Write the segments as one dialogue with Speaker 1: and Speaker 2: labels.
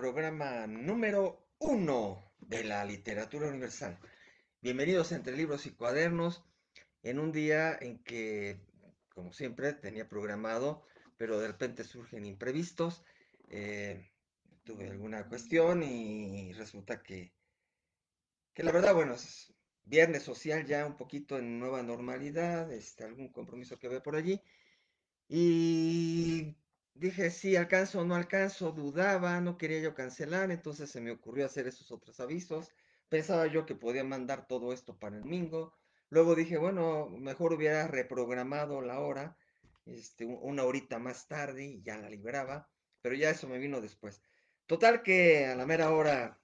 Speaker 1: programa número uno de la literatura universal. Bienvenidos entre libros y cuadernos en un día en que, como siempre, tenía programado, pero de repente surgen imprevistos. Eh, tuve alguna cuestión y resulta que, que la verdad, bueno, es viernes social ya un poquito en nueva normalidad, este, algún compromiso que ve por allí. Y dije, sí, alcanzo o no alcanzo, dudaba, no quería yo cancelar, entonces se me ocurrió hacer esos otros avisos. Pensaba yo que podía mandar todo esto para el domingo. Luego dije, bueno, mejor hubiera reprogramado la hora, este, una horita más tarde y ya la liberaba, pero ya eso me vino después. Total que a la mera hora,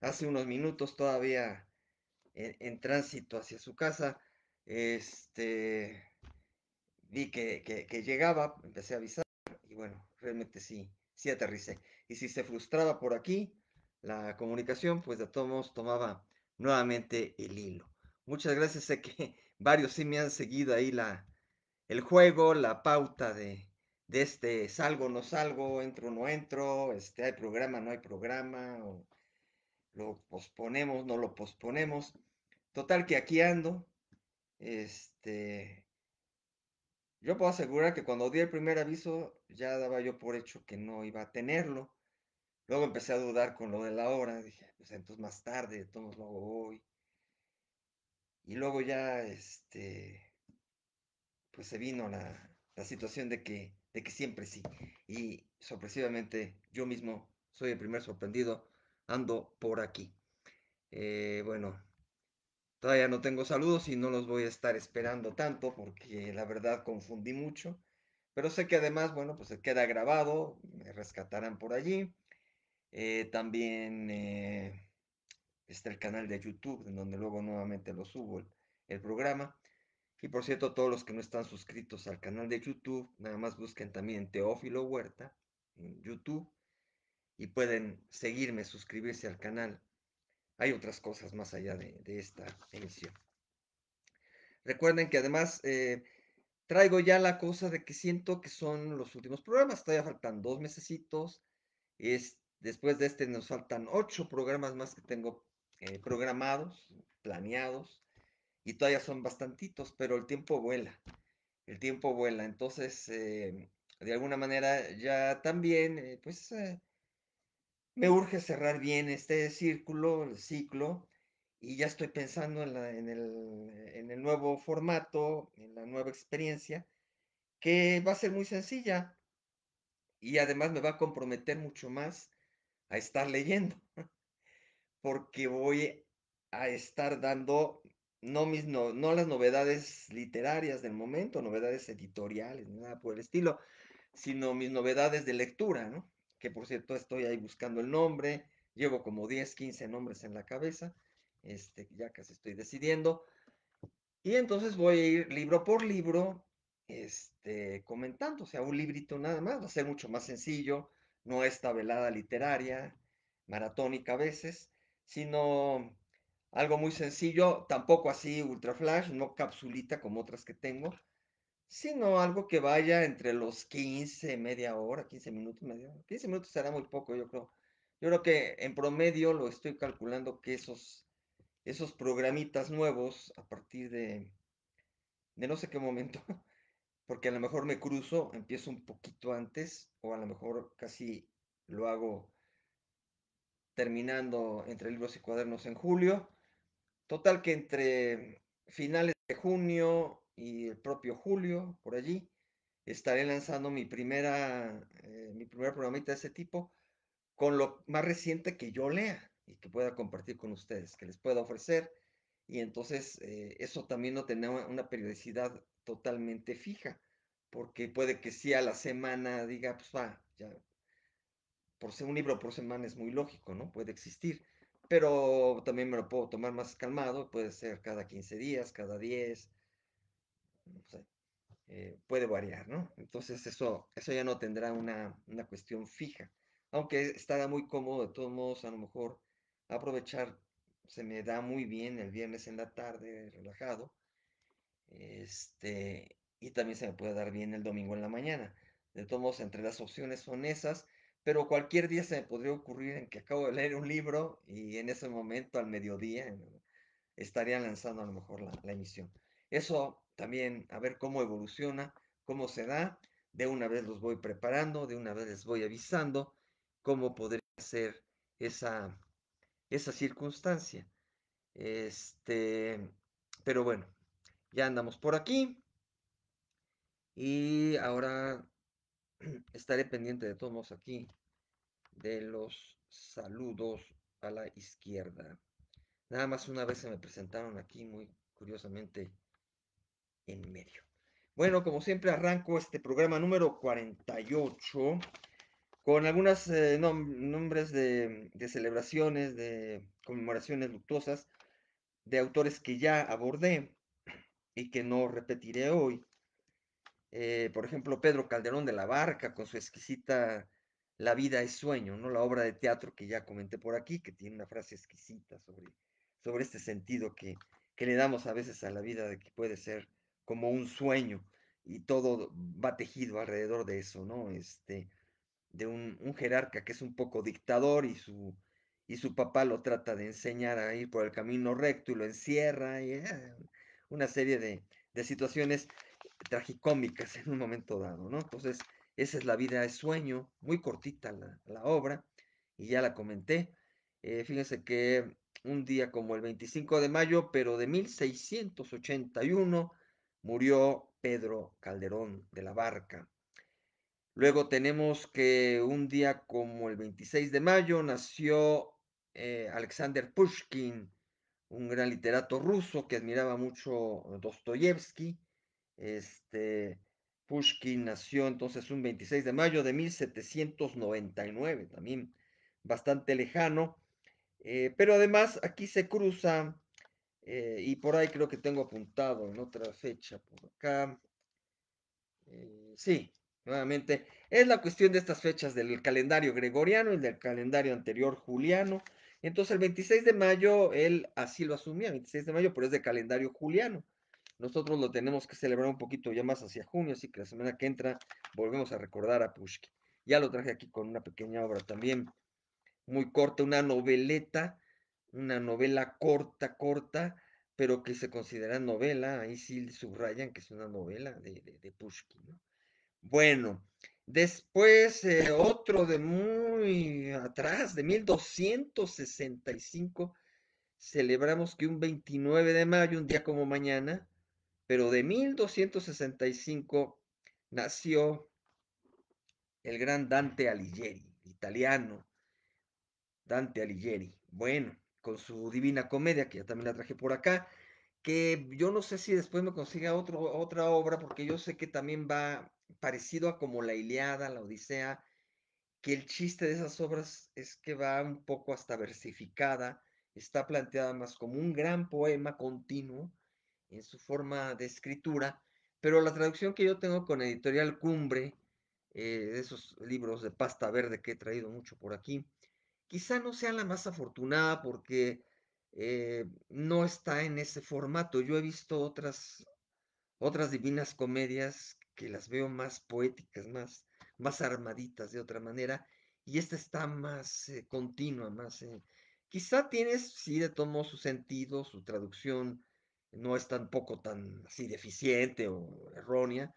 Speaker 1: hace unos minutos todavía en, tránsito hacia su casa, este, vi que llegaba, empecé a avisar bueno, realmente sí, sí aterricé. Y si se frustraba por aquí la comunicación, pues de todos modos tomaba nuevamente el hilo. Muchas gracias, sé que varios sí me han seguido ahí la, el juego, la pauta de, este salgo, no salgo, entro, no entro, este, hay programa, no hay programa, lo posponemos, no lo posponemos. Total que aquí ando, este, yo puedo asegurar que cuando di el primer aviso ya daba yo por hecho que no iba a tenerlo. Luego empecé a dudar con lo de la hora, dije, pues entonces más tarde, todos luego hoy. Y luego ya, este, pues se vino la, situación de que, de que siempre sí. Y sorpresivamente yo mismo soy el primer sorprendido, ando por aquí. Eh, bueno, Todavía no tengo saludos y no los voy a estar esperando tanto porque la verdad confundí mucho. Pero sé que además, bueno, pues se queda grabado, me rescatarán por allí. Eh, también eh, está el canal de YouTube, en donde luego nuevamente lo subo el, el, programa. Y por cierto, todos los que no están suscritos al canal de YouTube, nada más busquen también Teófilo Huerta en YouTube y pueden seguirme, suscribirse al canal hay otras cosas más allá de, esta emisión. Recuerden que además eh, traigo ya la cosa de que siento que son los últimos programas, todavía faltan dos mesecitos, es, después de este nos faltan ocho programas más que tengo eh, programados, planeados, y todavía son bastantitos, pero el tiempo vuela, el tiempo vuela, entonces eh, de alguna manera ya también, pues me urge cerrar bien este círculo, el ciclo, y ya estoy pensando en, el, nuevo formato, en la nueva experiencia, que va a ser muy sencilla y además me va a comprometer mucho más a estar leyendo, porque voy a estar dando no, no las novedades literarias del momento, novedades editoriales, nada por el estilo, sino mis novedades de lectura, ¿no? que por cierto estoy ahí buscando el nombre, llevo como 10, 15 nombres en la cabeza, este, ya casi estoy decidiendo. Y entonces voy a ir libro por libro este, comentando, o sea, un librito nada más, va a ser mucho más sencillo, no esta velada literaria, maratónica a veces, sino algo muy sencillo, tampoco así ultra flash, no capsulita como otras que tengo, sino algo que vaya entre los 15, media hora, 15 minutos, media hora. 15 minutos será muy poco, yo creo. Yo creo que en promedio lo estoy calculando que esos, esos programitas nuevos a partir de, de no sé qué momento, porque a lo mejor me cruzo, empiezo un poquito antes o a lo mejor casi lo hago terminando entre libros y cuadernos en julio. Total que entre finales de junio y el propio julio, por allí, estaré lanzando mi primera, eh, mi primer programita de ese tipo con lo más reciente que yo lea y que pueda compartir con ustedes, que les pueda ofrecer. Y entonces eh, eso también no tendrá una periodicidad totalmente fija, porque puede que sí a la semana diga, pues va, ya, por ser un libro por semana es muy lógico, ¿no? Puede existir, pero también me lo puedo tomar más calmado, puede ser cada 15 días, cada 10, eh, puede variar, ¿no? Entonces eso, eso ya no tendrá una, una cuestión fija. Aunque estará muy cómodo, de todos modos, a lo mejor aprovechar, se me da muy bien el viernes en la tarde, relajado, este, y también se me puede dar bien el domingo en la mañana. De todos modos, entre las opciones son esas, pero cualquier día se me podría ocurrir en que acabo de leer un libro y en ese momento, al mediodía, estaría lanzando a lo mejor la, la emisión. Eso también a ver cómo evoluciona, cómo se da. De una vez los voy preparando, de una vez les voy avisando cómo podría ser esa, esa circunstancia. Este, pero bueno, ya andamos por aquí. Y ahora estaré pendiente de todos aquí de los saludos a la izquierda. Nada más una vez se me presentaron aquí muy curiosamente en medio. Bueno, como siempre arranco este programa número 48 con algunos eh, nombres de, celebraciones, de conmemoraciones luctuosas de autores que ya abordé y que no repetiré hoy. Eh, por ejemplo, Pedro Calderón de la Barca con su exquisita La vida es sueño, ¿no? la obra de teatro que ya comenté por aquí, que tiene una frase exquisita sobre, sobre este sentido que, que le damos a veces a la vida de que puede ser como un sueño y todo va tejido alrededor de eso, ¿no? Este, de un, jerarca que es un poco dictador y su, y su papá lo trata de enseñar a ir por el camino recto y lo encierra, y, eh, una serie de, de, situaciones tragicómicas en un momento dado, ¿no? Entonces, esa es la vida de sueño, muy cortita la, la obra, y ya la comenté. Eh, fíjense que un día como el 25 de mayo, pero de 1681, murió Pedro Calderón de la Barca. Luego tenemos que un día como el 26 de mayo nació eh, Alexander Pushkin, un gran literato ruso que admiraba mucho Dostoyevsky. Este, Pushkin nació entonces un 26 de mayo de 1799, también bastante lejano. Eh, pero además aquí se cruza eh, y por ahí creo que tengo apuntado en otra fecha por acá. Eh, sí, nuevamente. Es la cuestión de estas fechas del calendario gregoriano y del calendario anterior juliano. Entonces el 26 de mayo, él así lo asumía, 26 de mayo, pero es de calendario juliano. Nosotros lo tenemos que celebrar un poquito ya más hacia junio, así que la semana que entra volvemos a recordar a Pushkin. Ya lo traje aquí con una pequeña obra también muy corta, una noveleta una novela corta, corta, pero que se considera novela, ahí sí subrayan que es una novela de, de, Pushkin. ¿no? Bueno, después eh, otro de muy atrás, de 1265, celebramos que un 29 de mayo, un día como mañana, pero de 1265 nació el gran Dante Alighieri, italiano, Dante Alighieri. Bueno, con su Divina Comedia, que ya también la traje por acá, que yo no sé si después me consiga otra obra, porque yo sé que también va parecido a como la Iliada, la Odisea, que el chiste de esas obras es que va un poco hasta versificada, está planteada más como un gran poema continuo en su forma de escritura, pero la traducción que yo tengo con Editorial Cumbre, eh, de esos libros de pasta verde que he traído mucho por aquí, quizá no sea la más afortunada porque eh, no está en ese formato. Yo he visto otras, otras divinas comedias que las veo más poéticas, más, más armaditas de otra manera, y esta está más eh, continua, más... Eh, quizá tienes, sí, de tomó su sentido, su traducción no es tampoco tan así deficiente o errónea.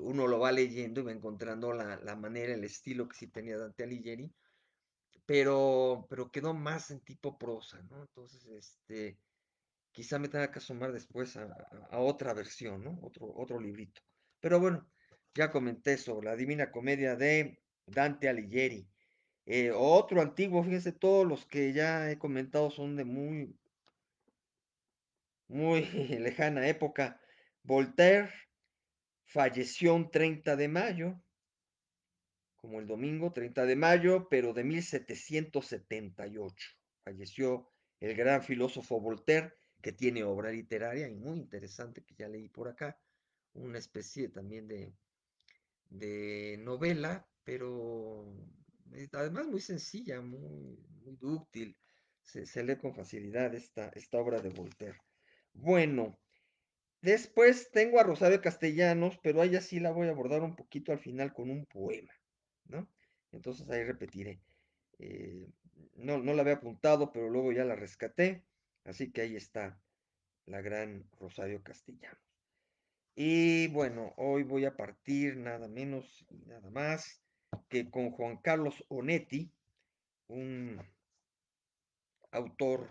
Speaker 1: uno lo va leyendo y va encontrando la, la manera, el estilo que sí tenía Dante Alighieri, pero, pero quedó más en tipo prosa, ¿no? Entonces, este, quizá me tenga que asomar después a, otra versión, ¿no? Otro, otro librito. Pero bueno, ya comenté sobre la Divina Comedia de Dante Alighieri. Eh, otro antiguo, fíjense, todos los que ya he comentado son de muy, muy lejana época. Voltaire falleció un 30 de mayo, como el domingo 30 de mayo, pero de 1778. Falleció el gran filósofo Voltaire, que tiene obra literaria y muy interesante que ya leí por acá, una especie también de, novela, pero además muy sencilla, muy, muy dúctil, se, lee con facilidad esta, esta obra de Voltaire. Bueno, después tengo a Rosario Castellanos, pero ahí ella sí la voy a abordar un poquito al final con un poema. Entonces ahí repetiré. Eh, no, la había apuntado, pero luego ya la rescaté. Así que ahí está la gran Rosario Castellanos. Y bueno, hoy voy a partir nada menos y nada más que con Juan Carlos Onetti, un autor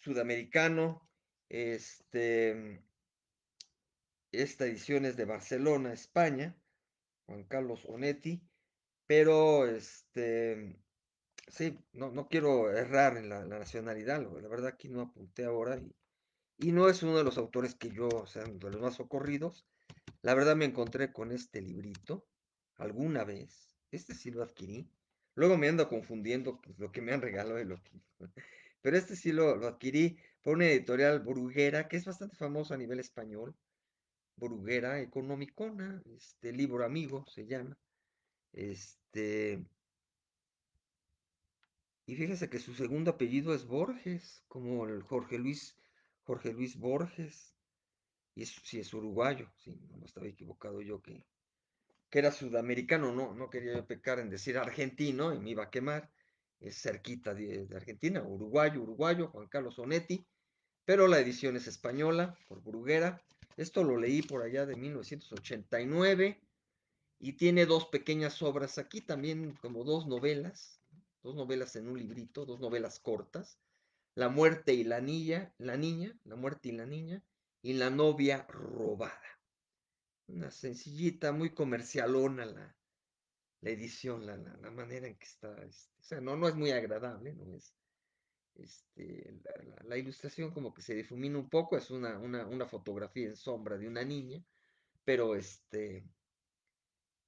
Speaker 1: sudamericano. Este, esta edición es de Barcelona, España. Juan Carlos Onetti pero este, sí, no, quiero errar en la, nacionalidad, la verdad aquí no apunté ahora y, no es uno de los autores que yo, o sea, de los más socorridos. La verdad me encontré con este librito alguna vez, este sí lo adquirí, luego me ando confundiendo pues, lo que me han regalado y lo que... Pero este sí lo, adquirí por una editorial bruguera, que es bastante famosa a nivel español, bruguera, economicona, este libro amigo se llama este. Y fíjese que su segundo apellido es Borges, como el Jorge Luis, Jorge Luis Borges. Y si es uruguayo, si no, estaba equivocado yo que, que era sudamericano, no, no quería pecar en decir argentino y me iba a quemar. Es cerquita de, de Argentina, uruguayo, uruguayo, Juan Carlos Onetti, pero la edición es española, por Bruguera. Esto lo leí por allá de 1989 y tiene dos pequeñas obras aquí, también como dos novelas, dos novelas en un librito, dos novelas cortas, La muerte y la niña, la niña, La muerte y la niña, y La novia robada. Una sencillita, muy comercialona la, la edición, la, manera en que está, este, o sea, no, no es muy agradable, no es, este, la, ilustración como que se difumina un poco, es una fotografía en sombra de una niña, pero este,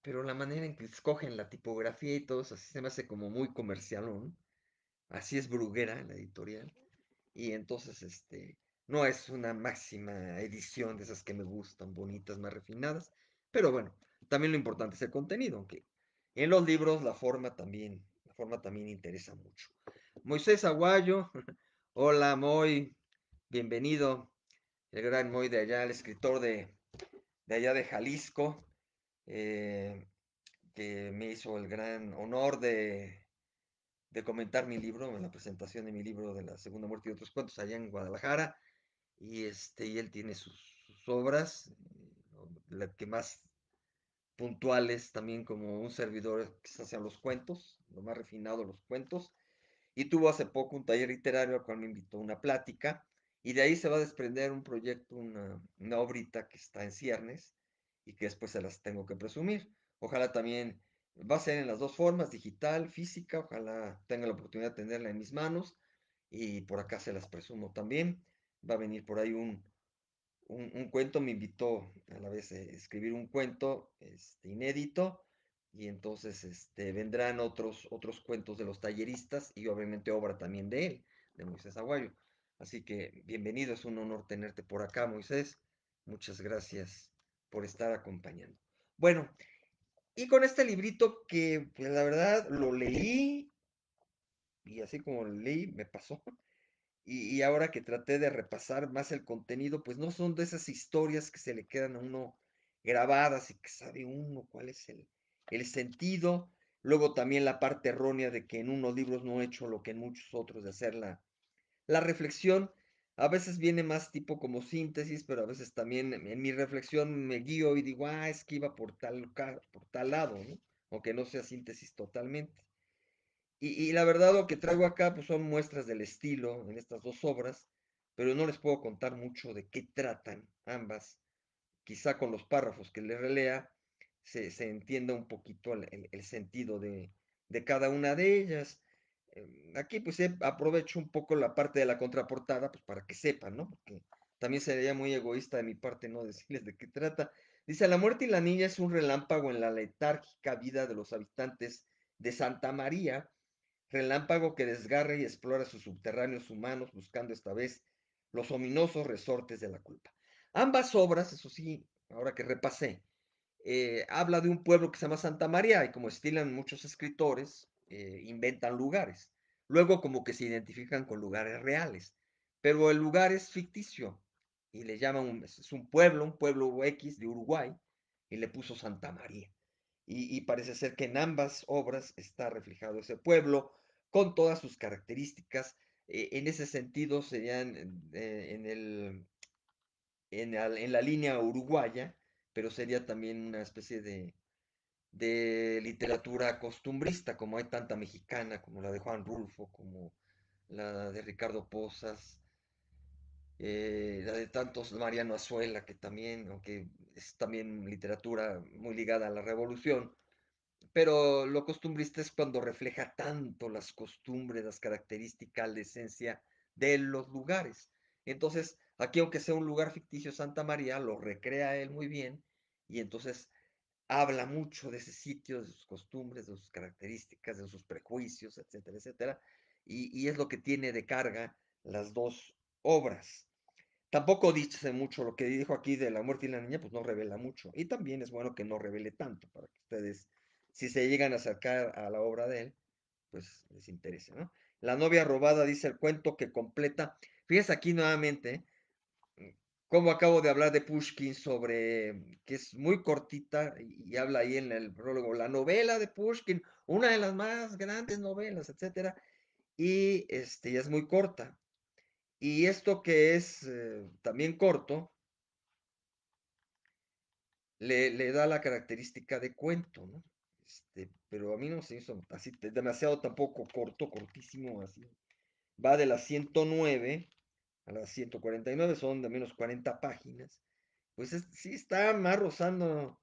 Speaker 1: pero la manera en que escogen la tipografía y todo eso, así se me hace como muy comercial, ¿no? Así es Bruguera la editorial. Y entonces, este, no es una máxima edición de esas que me gustan, bonitas, más refinadas, pero bueno, también lo importante es el contenido, aunque en los libros la forma también, la forma también interesa mucho. Moisés Aguayo, hola Moy, bienvenido, el gran Moy de allá, el escritor de, de allá de Jalisco, eh, que me hizo el gran honor de, comentar mi libro, en la presentación de mi libro de la Segunda Muerte y otros cuentos allá en Guadalajara. Y, este, y él tiene sus, obras, eh, las que más puntuales también como un servidor, quizás sean los cuentos, lo más refinado los cuentos. Y tuvo hace poco un taller literario al cual me invitó una plática. Y de ahí se va a desprender un proyecto, una, una que está en ciernes, y que después se las tengo que presumir. Ojalá también va a ser en las dos formas, digital, física, ojalá tenga la oportunidad de tenerla en mis manos y por acá se las presumo también. Va a venir por ahí un, un, cuento, me invitó a la vez a eh, escribir un cuento este, inédito y entonces este, vendrán otros, otros cuentos de los talleristas y obviamente obra también de él, de Moisés Aguayo. Así que bienvenido, es un honor tenerte por acá, Moisés. Muchas gracias por estar acompañando. Bueno, y con este librito que pues, la verdad lo leí y así como lo leí me pasó. Y, ahora que traté de repasar más el contenido, pues no son de esas historias que se le quedan a uno grabadas y que sabe uno cuál es el, sentido. Luego también la parte errónea de que en unos libros no he hecho lo que en muchos otros de hacer la, la reflexión a veces viene más tipo como síntesis, pero a veces también en mi reflexión me guío y digo, ah, es que iba por tal, lado, aunque no sea síntesis totalmente. Y, la verdad lo que traigo acá pues, son muestras del estilo en estas dos obras, pero no les puedo contar mucho de qué tratan ambas. Quizá con los párrafos que les relea se, entienda un poquito el, sentido de, de cada una de ellas. Em, aquí pues eh, aprovecho un poco la parte de la contraportada pues para que sepan, ¿no? Porque también sería muy egoísta de mi parte no decirles de qué trata. Dice, la muerte y la niña es un relámpago en la letárgica vida de los habitantes de Santa María, relámpago que desgarra y explora sus subterráneos humanos buscando esta vez los ominosos resortes de la culpa. Ambas obras, eso sí, ahora que repasé, eh, habla de un pueblo que se llama Santa María y como estilan muchos escritores, eh, inventan lugares. Luego como que se identifican con lugares reales, pero el lugar es ficticio y le llaman, un, es un pueblo, un pueblo X de Uruguay, y le puso Santa María. Y, parece ser que en ambas obras está reflejado ese pueblo con todas sus características. Eh, en ese sentido serían en, eh, el, en la línea uruguaya, pero sería también una especie de de literatura costumbrista, como hay tanta mexicana, como la de Juan Rulfo, como la de Ricardo Pozas, eh, la de tantos Mariano Azuela, que también, aunque es también literatura muy ligada a la revolución, pero lo costumbrista es cuando refleja tanto las costumbres, las características, la esencia de los lugares. Entonces, aquí aunque sea un lugar ficticio, Santa María lo recrea él muy bien y entonces habla mucho de ese sitio, de sus costumbres, de sus características, de sus prejuicios, etcétera, etcétera, y, es lo que tiene de carga las dos obras. Tampoco dice mucho lo que dijo aquí de la muerte y la niña, pues no revela mucho. Y también es bueno que no revele tanto para que ustedes, si se llegan a acercar a la obra de él, pues les interese, ¿no? La novia robada dice el cuento que completa. Fíjense aquí nuevamente, como acabo de hablar de Pushkin sobre, que es muy cortita y habla ahí en el prólogo, la novela de Pushkin, una de las más grandes novelas, etcétera, y este, ya es muy corta. Y esto que es eh, también corto, le, da la característica de cuento, ¿no? Este, pero a mí no se hizo así, demasiado tampoco corto, cortísimo, así. Va de la 109 a las 149, son de menos 40 páginas, pues sí está más rozando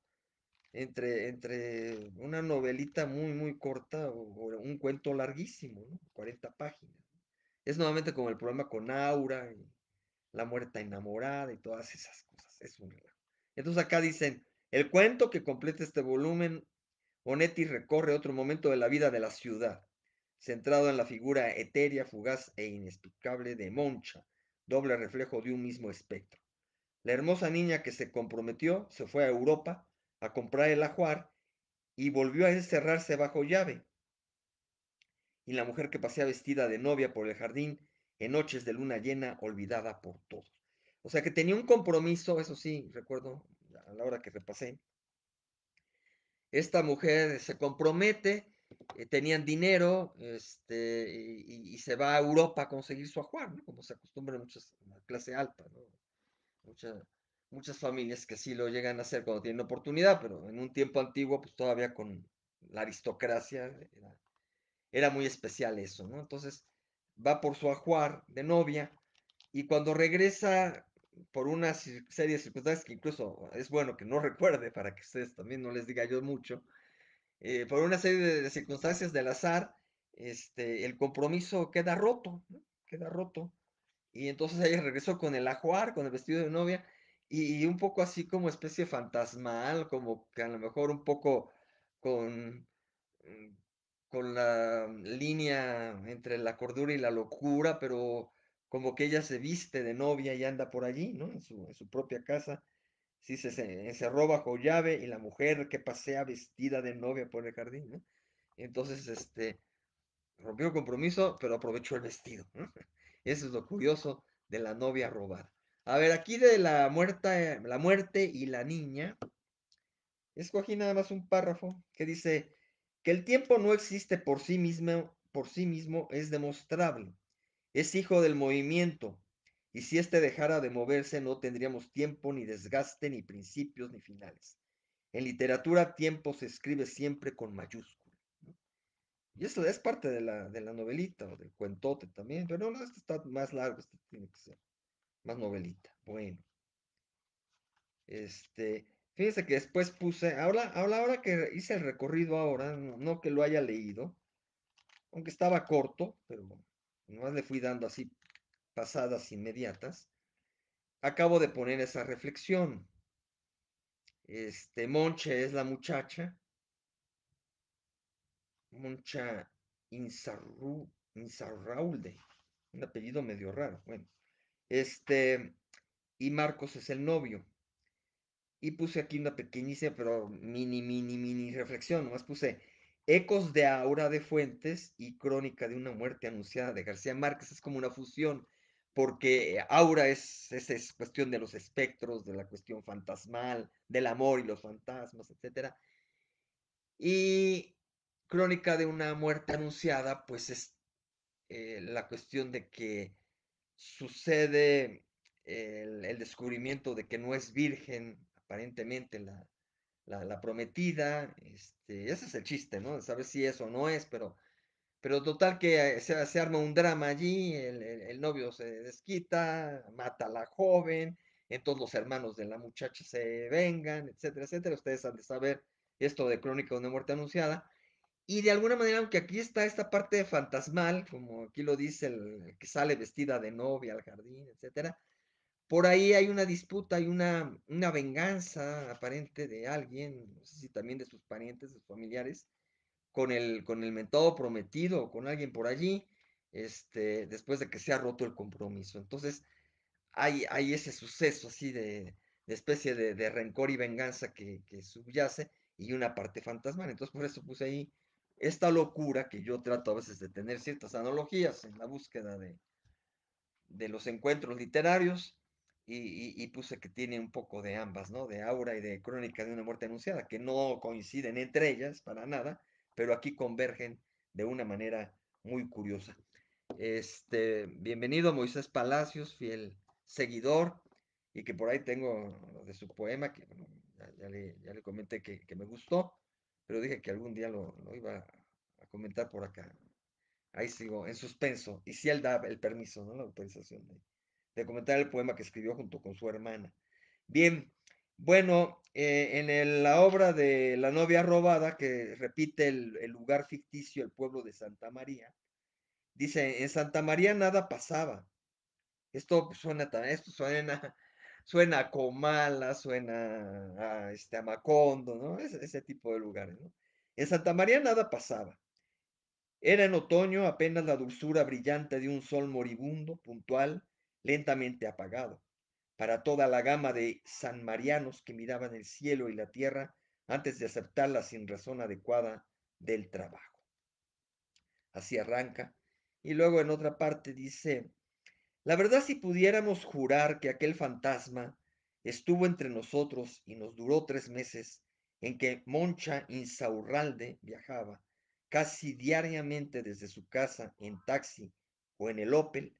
Speaker 1: entre, entre una novelita muy, muy corta o, un cuento larguísimo, ¿no? 40 páginas. Es nuevamente como el problema con Aura, y La muerta enamorada y todas esas cosas. Es un Entonces acá dicen, el cuento que completa este volumen, Onetti recorre otro momento de la vida de la ciudad, centrado en la figura etérea, fugaz e inexplicable de Moncha, doble reflejo de un mismo espectro. La hermosa niña que se comprometió se fue a Europa a comprar el ajuar y volvió a encerrarse bajo llave. Y la mujer que pasea vestida de novia por el jardín en noches de luna llena, olvidada por todos. O sea que tenía un compromiso, eso sí, recuerdo a la hora que repasé. Esta mujer se compromete eh, tenían dinero este, y, se va a Europa a conseguir su ajuar, como se acostumbra en muchas la clase alta, muchas familias que sí lo llegan a hacer cuando tienen oportunidad, pero en un tiempo antiguo, pues todavía con la aristocracia eh, era, muy especial eso, Entonces va por su ajuar de novia y cuando regresa por una serie de circunstancias que incluso es bueno que no recuerde para que ustedes también no les diga yo mucho, eh, por una serie de circunstancias del azar, este, el compromiso queda roto, queda roto. Y entonces ella regresó con el ajuar, con el vestido de novia, y, un poco así como especie fantasmal, como que a lo mejor un poco con, mm, con la línea entre la cordura y la locura, pero como que ella se viste de novia y anda por allí, ¿no? En su, en su propia casa. Sí, se, encerró bajo llave y la mujer que pasea vestida de novia por el jardín, Entonces, este, rompió el compromiso, pero aprovechó el vestido. Eso es lo curioso de la novia robada. A ver, aquí de la muerta, la muerte y la niña, escogí nada más un párrafo que dice que el tiempo no existe por sí mismo, por sí mismo es demostrable. Es hijo del movimiento, y si éste dejara de moverse, no tendríamos tiempo, ni desgaste, ni principios, ni finales. En literatura, tiempo se escribe siempre con mayúscula. Y eso es parte de la, novelita o del cuentote también, pero no, este está más largo, este tiene que ser más novelita. Bueno. Este, fíjense que después puse, ahora, ahora, ahora que hice el recorrido ahora, no, que lo haya leído, aunque estaba corto, pero nomás le fui dando así pasadas inmediatas, acabo de poner esa reflexión. Este, Monche es la muchacha. Moncha Insarru, Insarraulde, un apellido medio raro. Bueno, este, y Marcos es el novio. Y puse aquí una pequeñísima, pero mini, mini, mini reflexión. Nomás puse Ecos de Aura de Fuentes y Crónica de una muerte anunciada de García Márquez. Es como una fusión porque eh, aura es, es, cuestión de los espectros, de la cuestión fantasmal, del amor y los fantasmas, etc. Y crónica de una muerte anunciada, pues es eh, la cuestión de que sucede el, descubrimiento de que no es virgen, aparentemente la, prometida, este, ese es el chiste, ¿no? De saber si eso no es, pero pero total que eh, se, arma un drama allí, el, novio se desquita, mata a la joven, entonces los hermanos de la muchacha se vengan, etcétera, etcétera. Ustedes han de saber esto de Crónica de una muerte anunciada. Y de alguna manera, aunque aquí está esta parte fantasmal, como aquí lo dice el, que sale vestida de novia al jardín, etcétera, por ahí hay una disputa, hay una, una venganza aparente de alguien, no sé si también de sus parientes, de sus familiares, con el, con el mentado prometido, o con alguien por allí, este, después de que se ha roto el compromiso. Entonces, hay, hay ese suceso así de, especie de, rencor y venganza que, subyace y una parte fantasmal. Entonces, por eso puse ahí esta locura que yo trato a veces de tener ciertas analogías en la búsqueda de, de los encuentros literarios. Y, y, puse que tiene un poco de ambas, ¿no? De aura y de crónica de una muerte anunciada, que no coinciden entre ellas para nada, pero aquí convergen de una manera muy curiosa. Este, bienvenido Moisés Palacios, fiel seguidor, y que por ahí tengo de su poema, que ya, le, comenté que, me gustó, pero dije que algún día lo, iba a comentar por acá. Ahí sigo, en suspenso, y si él da el permiso, ¿no? La autorización de comentar el poema que escribió junto con su hermana. Bien, bueno, eh, en la obra de La novia robada, que repite el, lugar ficticio, el pueblo de Santa María, dice, en Santa María nada pasaba. Esto pues, suena, esto suena, suena a Comala, suena a, este, Macondo, ¿no? ese tipo de lugares, En Santa María nada pasaba. Era en otoño apenas la dulzura brillante de un sol moribundo, puntual, lentamente apagado para toda la gama de sanmarianos que miraban el cielo y la tierra antes de aceptarla sin razón adecuada del trabajo. Así arranca. Y luego en otra parte dice, la verdad si pudiéramos jurar que aquel fantasma estuvo entre nosotros y nos duró tres meses en que Moncha Insaurralde viajaba casi diariamente desde su casa en taxi o en el Opel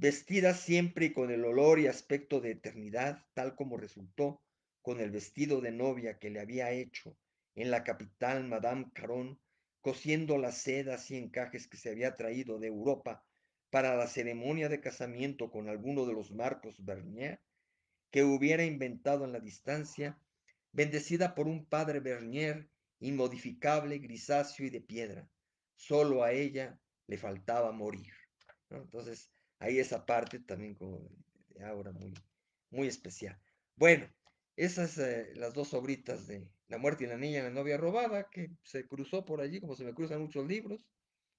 Speaker 1: vestida siempre con el olor y aspecto de eternidad, tal como resultó con el vestido de novia que le había hecho en la capital Madame Caron, cosiendo las sedas y encajes que se había traído de Europa para la ceremonia de casamiento con alguno de los Marcos Bernier que hubiera inventado en la distancia, bendecida por un padre Bernier inmodificable, grisáceo y de piedra. Solo a ella le faltaba morir. Entonces, ahí esa parte también como de aura muy, muy especial. Bueno, esas eh, las dos obritas de La muerte y la niña, la novia robada, que se cruzó por allí, como se me cruzan muchos libros,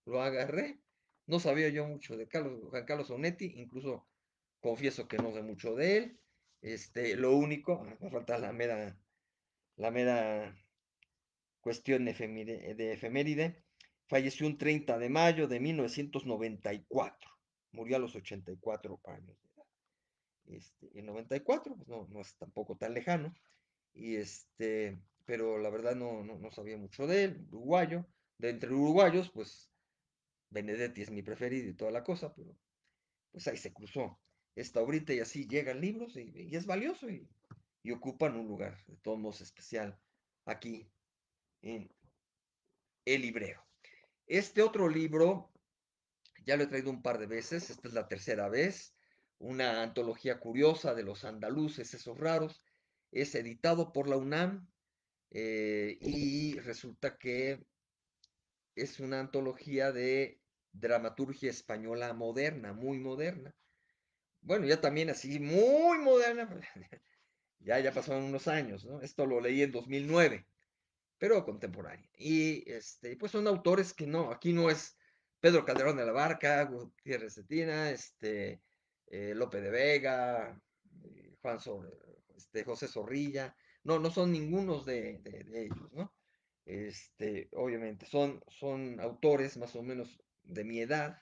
Speaker 1: lo agarré. No sabía yo mucho de Carlos, Juan Carlos Onetti, incluso confieso que no sé mucho de él. Este, lo único, ah, me falta la mera, la mera cuestión de efeméride. Falleció un 30 de mayo de 1994 murió a los 84 años de edad. Este, en 94, pues no, no es tampoco tan lejano, y este, pero la verdad no, no, sabía mucho de él, uruguayo, de entre uruguayos, pues Benedetti es mi preferido y toda la cosa, pero pues ahí se cruzó esta ahorita y así llegan libros y, es valioso y, y, ocupan un lugar de todos modos especial aquí en el librero. Este otro libro ya lo he traído un par de veces, esta es la tercera vez, una antología curiosa de los andaluces, esos raros. Es editado por la UNAM eh, y resulta que es una antología de dramaturgia española moderna, muy moderna. Bueno, ya también así, muy moderna. Pues, ya, ya pasaron unos años, ¿no? Esto lo leí en 2009, pero contemporánea. Y este, pues son autores que no, aquí no es Pedro Calderón de la Barca, Gutiérrez Cetina, este, eh, Lope de Vega, eh, Juan este, José Zorrilla. No, no son ningunos de, ellos, ¿no? Este, obviamente, son, son autores más o menos de mi edad,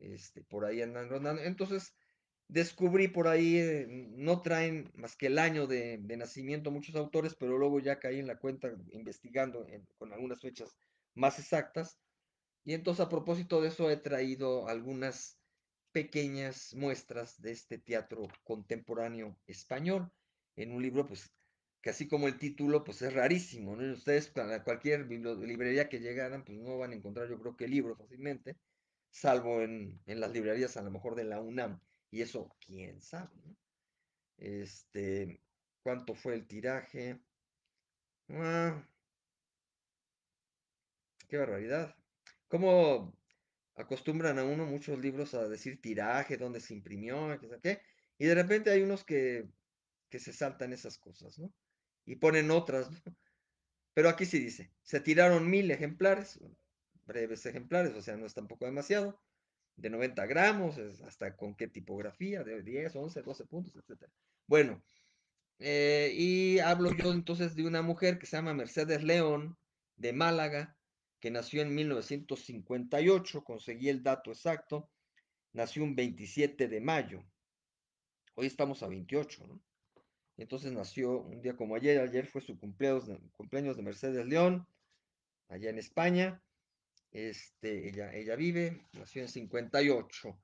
Speaker 1: este, por ahí andan rondando. Entonces, descubrí por ahí, eh, no traen más que el año de, nacimiento muchos autores, pero luego ya caí en la cuenta investigando con algunas fechas más exactas y entonces a propósito de eso he traído algunas pequeñas muestras de este teatro contemporáneo español en un libro pues que así como el título pues es rarísimo, ¿no? Ustedes para cualquier librería que llegaran pues no van a encontrar yo creo que el libro fácilmente, salvo en, las librerías a lo mejor de la UNAM y eso quién sabe, Este, ¿cuánto fue el tiraje? Ah. qué barbaridad como acostumbran a uno muchos libros a decir tiraje, dónde se imprimió, qué qué, y de repente hay unos que, se saltan esas cosas, ¿no? Y ponen otras, ¿no? Pero aquí sí dice, se tiraron mil ejemplares, breves ejemplares, o sea, no es tampoco demasiado, de 90 gramos, hasta con qué tipografía, de 10, 11, 12 puntos, etc. Bueno, eh, y hablo yo entonces de una mujer que se llama Mercedes León, de Málaga, que nació en 1958, conseguí el dato exacto, nació un 27 de mayo. Hoy estamos a 28, ¿no? Entonces nació un día como ayer, ayer fue su cumpleaños, cumpleaños de Mercedes León, allá en España. Este, ella, ella vive, nació en 58.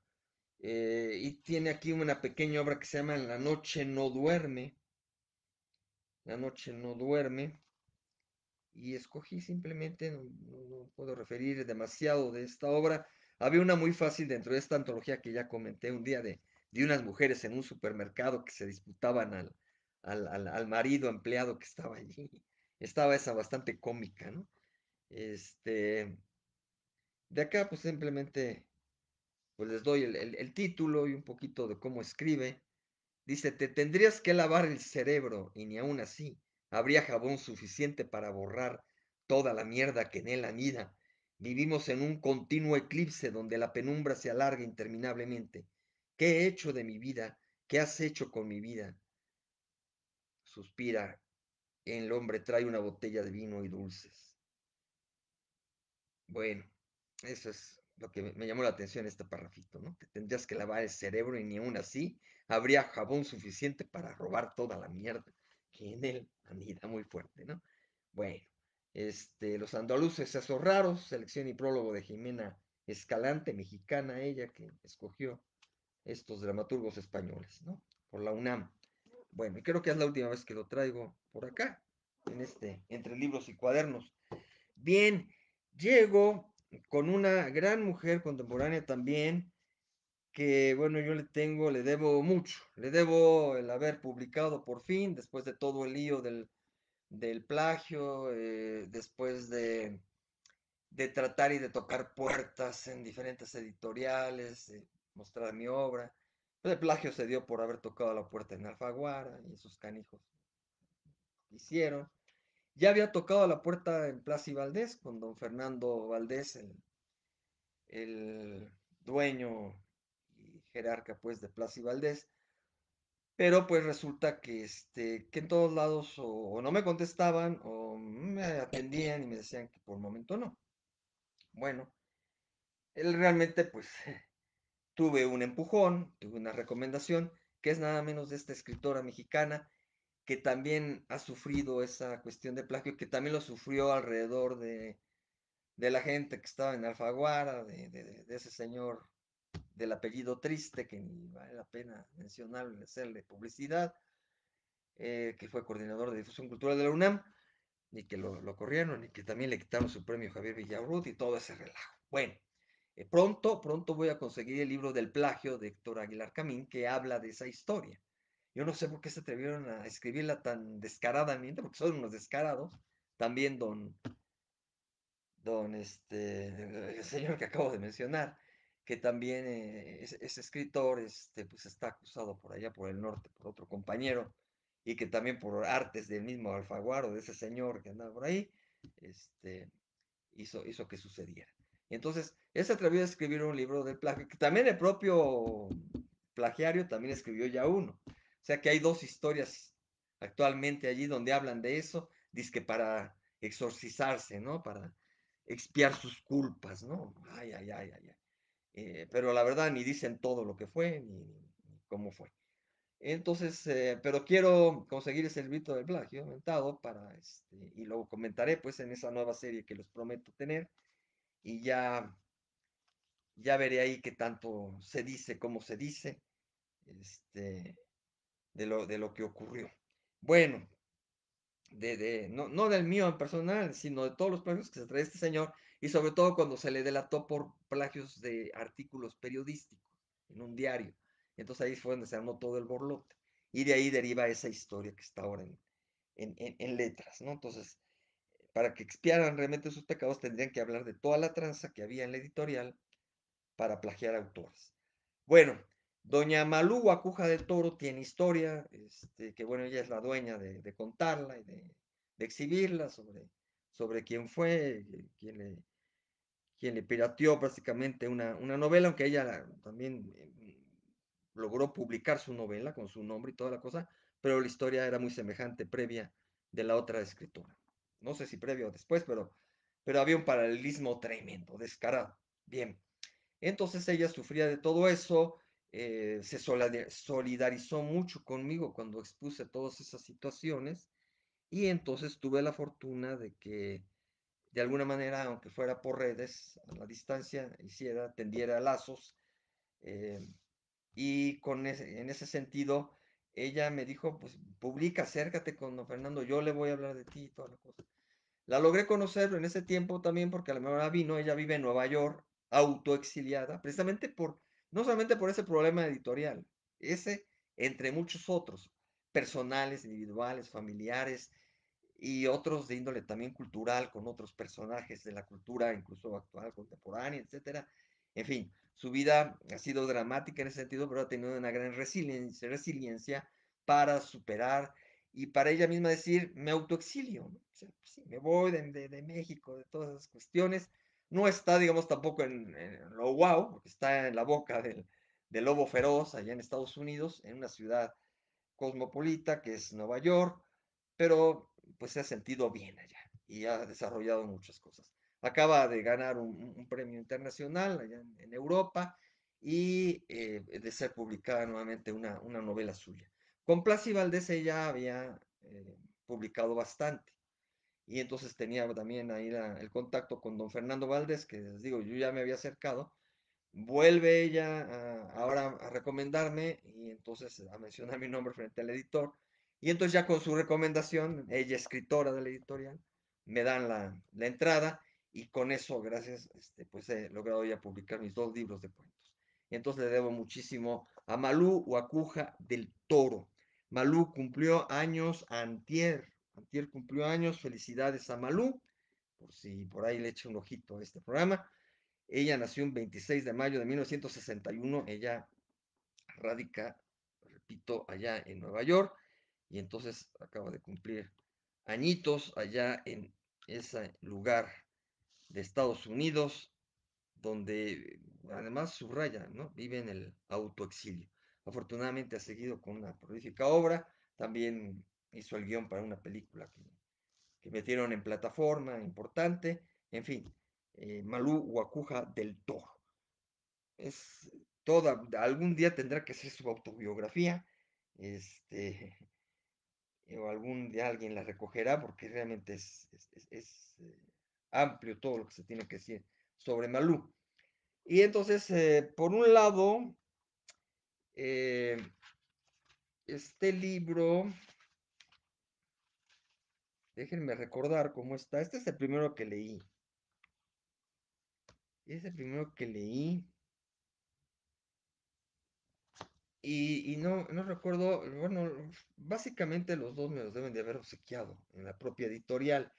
Speaker 1: Eh, y tiene aquí una pequeña obra que se llama La noche no duerme. La noche no duerme y escogí simplemente, no, puedo referir demasiado de esta obra. Había una muy fácil dentro de esta antología que ya comenté un día de, de unas mujeres en un supermercado que se disputaban al, marido empleado que estaba allí. Estaba esa bastante cómica, ¿no? Este, de acá pues simplemente pues les doy el, el título y un poquito de cómo escribe. Dice, te tendrías que lavar el cerebro y ni aún así Habría jabón suficiente para borrar toda la mierda que en él anida. Vivimos en un continuo eclipse donde la penumbra se alarga interminablemente. ¿Qué he hecho de mi vida? ¿Qué has hecho con mi vida? Suspira. El hombre trae una botella de vino y dulces. Bueno, eso es lo que me llamó la atención este parrafito, ¿no? Te tendrías que lavar el cerebro y ni aún así habría jabón suficiente para robar toda la mierda tiene anida muy fuerte, ¿no? Bueno, este, los andaluces esos raros, selección y prólogo de Jimena Escalante, mexicana ella, que escogió estos dramaturgos españoles, ¿no? Por la UNAM. Bueno, y creo que es la última vez que lo traigo por acá, en este, entre libros y cuadernos. Bien, llego con una gran mujer contemporánea también, que bueno, yo le tengo, le debo mucho, le debo el haber publicado por fin, después de todo el lío del, plagio, eh, después de, tratar y de tocar puertas en diferentes editoriales, eh, mostrar mi obra. Pues, el plagio se dio por haber tocado la puerta en Alfaguara y esos canijos hicieron. Ya había tocado la puerta en Plaza y Valdés con don Fernando Valdés, el dueño jerarca pues de Plaza y Valdés, pero pues resulta que, este, que en todos lados o, no me contestaban o me atendían y me decían que por el momento no. Bueno, él realmente pues tuve un empujón, tuve una recomendación, que es nada menos de esta escritora mexicana que también ha sufrido esa cuestión de plagio, que también lo sufrió alrededor de, de la gente que estaba en Alfaguara, de ese señor del apellido triste, que ni vale la pena mencionarle, hacerle publicidad, eh, que fue coordinador de difusión cultural de la UNAM, ni que lo, lo corrieron, ni que también le quitaron su premio Javier Villarrut y todo ese relajo. Bueno, eh, pronto, pronto voy a conseguir el libro del plagio de Héctor Aguilar Camín, que habla de esa historia. Yo no sé por qué se atrevieron a escribirla tan descaradamente, porque son unos descarados. También don, don, este, el señor que acabo de mencionar, que también eh, ese escritor, este, pues está acusado por allá, por el norte, por otro compañero, y que también por artes del mismo Alfaguaro, de ese señor que andaba por ahí, este, hizo, hizo que sucediera. Entonces, él se atrevió a escribir un libro de plagio, que también el propio plagiario también escribió ya uno. O sea que hay dos historias actualmente allí donde hablan de eso, dice que para exorcizarse, ¿no? Para expiar sus culpas, ¿no? ay, ay, ay. ay. Eh, pero la verdad ni dicen todo lo que fue ni, cómo fue. Entonces, eh, pero quiero conseguir ese grito del plagio aumentado para, este, y lo comentaré pues en esa nueva serie que les prometo tener y ya, ya veré ahí qué tanto se dice, cómo se dice, este, de lo, de lo que ocurrió. Bueno, de, de, no, no del mío en personal, sino de todos los plagios que se trae este señor, y sobre todo cuando se le delató por plagios de artículos periodísticos en un diario. Entonces ahí fue donde se armó todo el borlote. Y de ahí deriva esa historia que está ahora en, letras, ¿no? Entonces, para que expiaran realmente sus pecados, tendrían que hablar de toda la tranza que había en la editorial para plagiar autores. Bueno, doña Malú Acuja de Toro tiene historia, este, que bueno, ella es la dueña de, contarla y de exhibirla sobre sobre quién fue, eh, quién le, le pirateó prácticamente una, novela, aunque ella también eh, mm, logró publicar su novela con su nombre y toda la cosa, pero la historia era muy semejante previa de la otra escritura. No sé si previa o después, pero, pero había un paralelismo tremendo, descarado. Bien, entonces ella sufría de todo eso, eh, se solidarizó mucho conmigo cuando expuse todas esas situaciones y entonces tuve la fortuna de que, de alguna manera, aunque fuera por redes, a la distancia, hiciera, tendiera lazos. Eh, y con en ese sentido, ella me dijo, pues publica, acércate con don Fernando, yo le voy a hablar de ti y toda la cosa. La logré conocer en ese tiempo también porque a la mejor vino, ella vive en Nueva York, autoexiliada, precisamente por, no solamente por ese problema editorial, ese entre muchos otros, personales, individuales, familiares y otros de índole también cultural con otros personajes de la cultura, incluso actual, contemporánea, etcétera. En fin, su vida ha sido dramática en ese sentido, pero ha tenido una gran resiliencia, resiliencia para superar y para ella misma decir, me autoexilio, me voy de, México, de todas esas cuestiones. No está, digamos, tampoco en, lo wow, está en la boca del, del lobo feroz allá en Estados Unidos, en una ciudad cosmopolita que es Nueva York, pero pues se ha sentido bien allá y ha desarrollado muchas cosas. Acaba de ganar un, premio internacional allá en, Europa y eh, de ser publicada nuevamente una, novela suya. Con Plácido Valdés ella había eh, publicado bastante y entonces tenía también ahí el contacto con don Fernando Valdés, que les digo, yo ya me había acercado Vuelve ella ahora a recomendarme y entonces a mencionar mi nombre frente al editor. Y entonces ya con su recomendación, ella escritora de la editorial, me dan la, la entrada y con eso, gracias, este, pues he logrado ya publicar mis dos libros de cuentos. Y entonces le debo muchísimo a Malú Cuja del Toro. Malú cumplió años antier, antier cumplió años, felicidades a Malú, por si por ahí le echa un ojito a este programa. Ella nació un 26 de mayo de 1961, ella radica, repito, allá en Nueva York, y entonces acaba de cumplir añitos allá en ese lugar de Estados Unidos, donde además subraya, ¿no? Vive en el autoexilio. Afortunadamente ha seguido con una prolífica obra, también hizo el guión para una película que metieron en plataforma importante, en fin, eh, Malú Guacuja del Toro. Es toda, algún día tendrá que ser su autobiografía, este, o algún día alguien la recogerá, porque realmente es, eh, amplio todo lo que se tiene que decir sobre Malú. Y entonces, eh, por un lado, este libro, déjenme recordar cómo está, este es el primero que leí. Es el primero que leí. Y, no, no recuerdo, bueno, básicamente los dos me los deben de haber obsequiado en la propia editorial,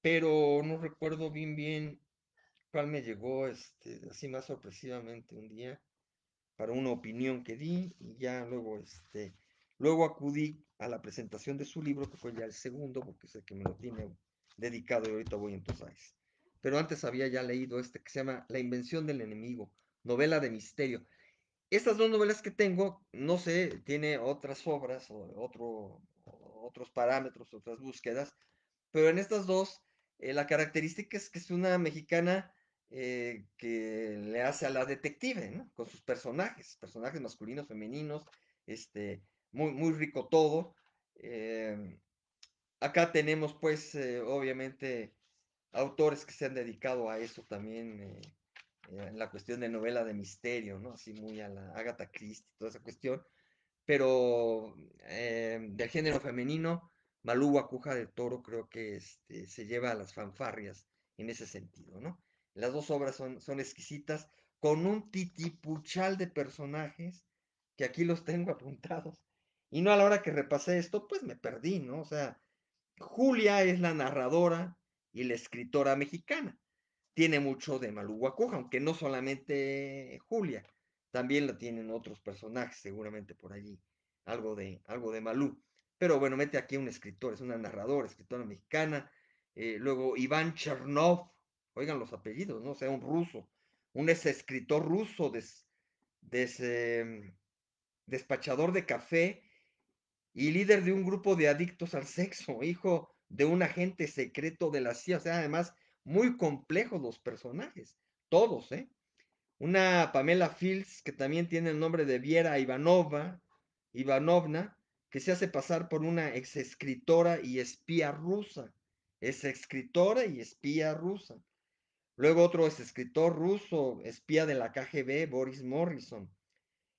Speaker 1: pero no recuerdo bien bien cuál me llegó este, así más sorpresivamente un día para una opinión que di y ya luego, este, luego acudí a la presentación de su libro, que fue ya el segundo, porque sé que me lo tiene dedicado y ahorita voy entonces pero antes había ya leído este que se llama La invención del enemigo, novela de misterio. Estas dos novelas que tengo, no sé, tiene otras obras o otro, otros parámetros, otras búsquedas, pero en estas dos, eh, la característica es que es una mexicana eh, que le hace a la detective, ¿no? Con sus personajes, personajes masculinos, femeninos, este, muy, muy rico todo. Em, acá tenemos, pues, eh, obviamente, autores que se han dedicado a eso también, eh, eh, en la cuestión de novela de misterio, ¿no? Así muy a la Agatha Christie, toda esa cuestión, pero em, del género femenino, Malú Acuja del Toro creo que este, se lleva a las fanfarrias en ese sentido, ¿no? Las dos obras son, son exquisitas, con un titipuchal de personajes, que aquí los tengo apuntados, y no a la hora que repasé esto, pues me perdí, ¿no? O sea, Julia es la narradora y la escritora mexicana. Tiene mucho de Malú Guacuja, aunque no solamente Julia, también la tienen otros personajes, seguramente por allí, algo de, algo de Malú. Pero bueno, mete aquí un escritor, es una narradora, escritora mexicana. Eh, luego Iván Chernov, oigan los apellidos, ¿no? O sea, un ruso, un escritor ruso, em, despachador de café y líder de un grupo de adictos al sexo, hijo de un agente secreto de la CIA. O sea, además, muy complejos los personajes, todos, ¿eh? Una Pamela Fields, que también tiene el nombre de Viera Ivanova, Ivanovna, que se hace pasar por una ex escritora y espía rusa. es escritora y espía rusa. Luego otro es escritor ruso, espía de la KGB, Boris Morrison.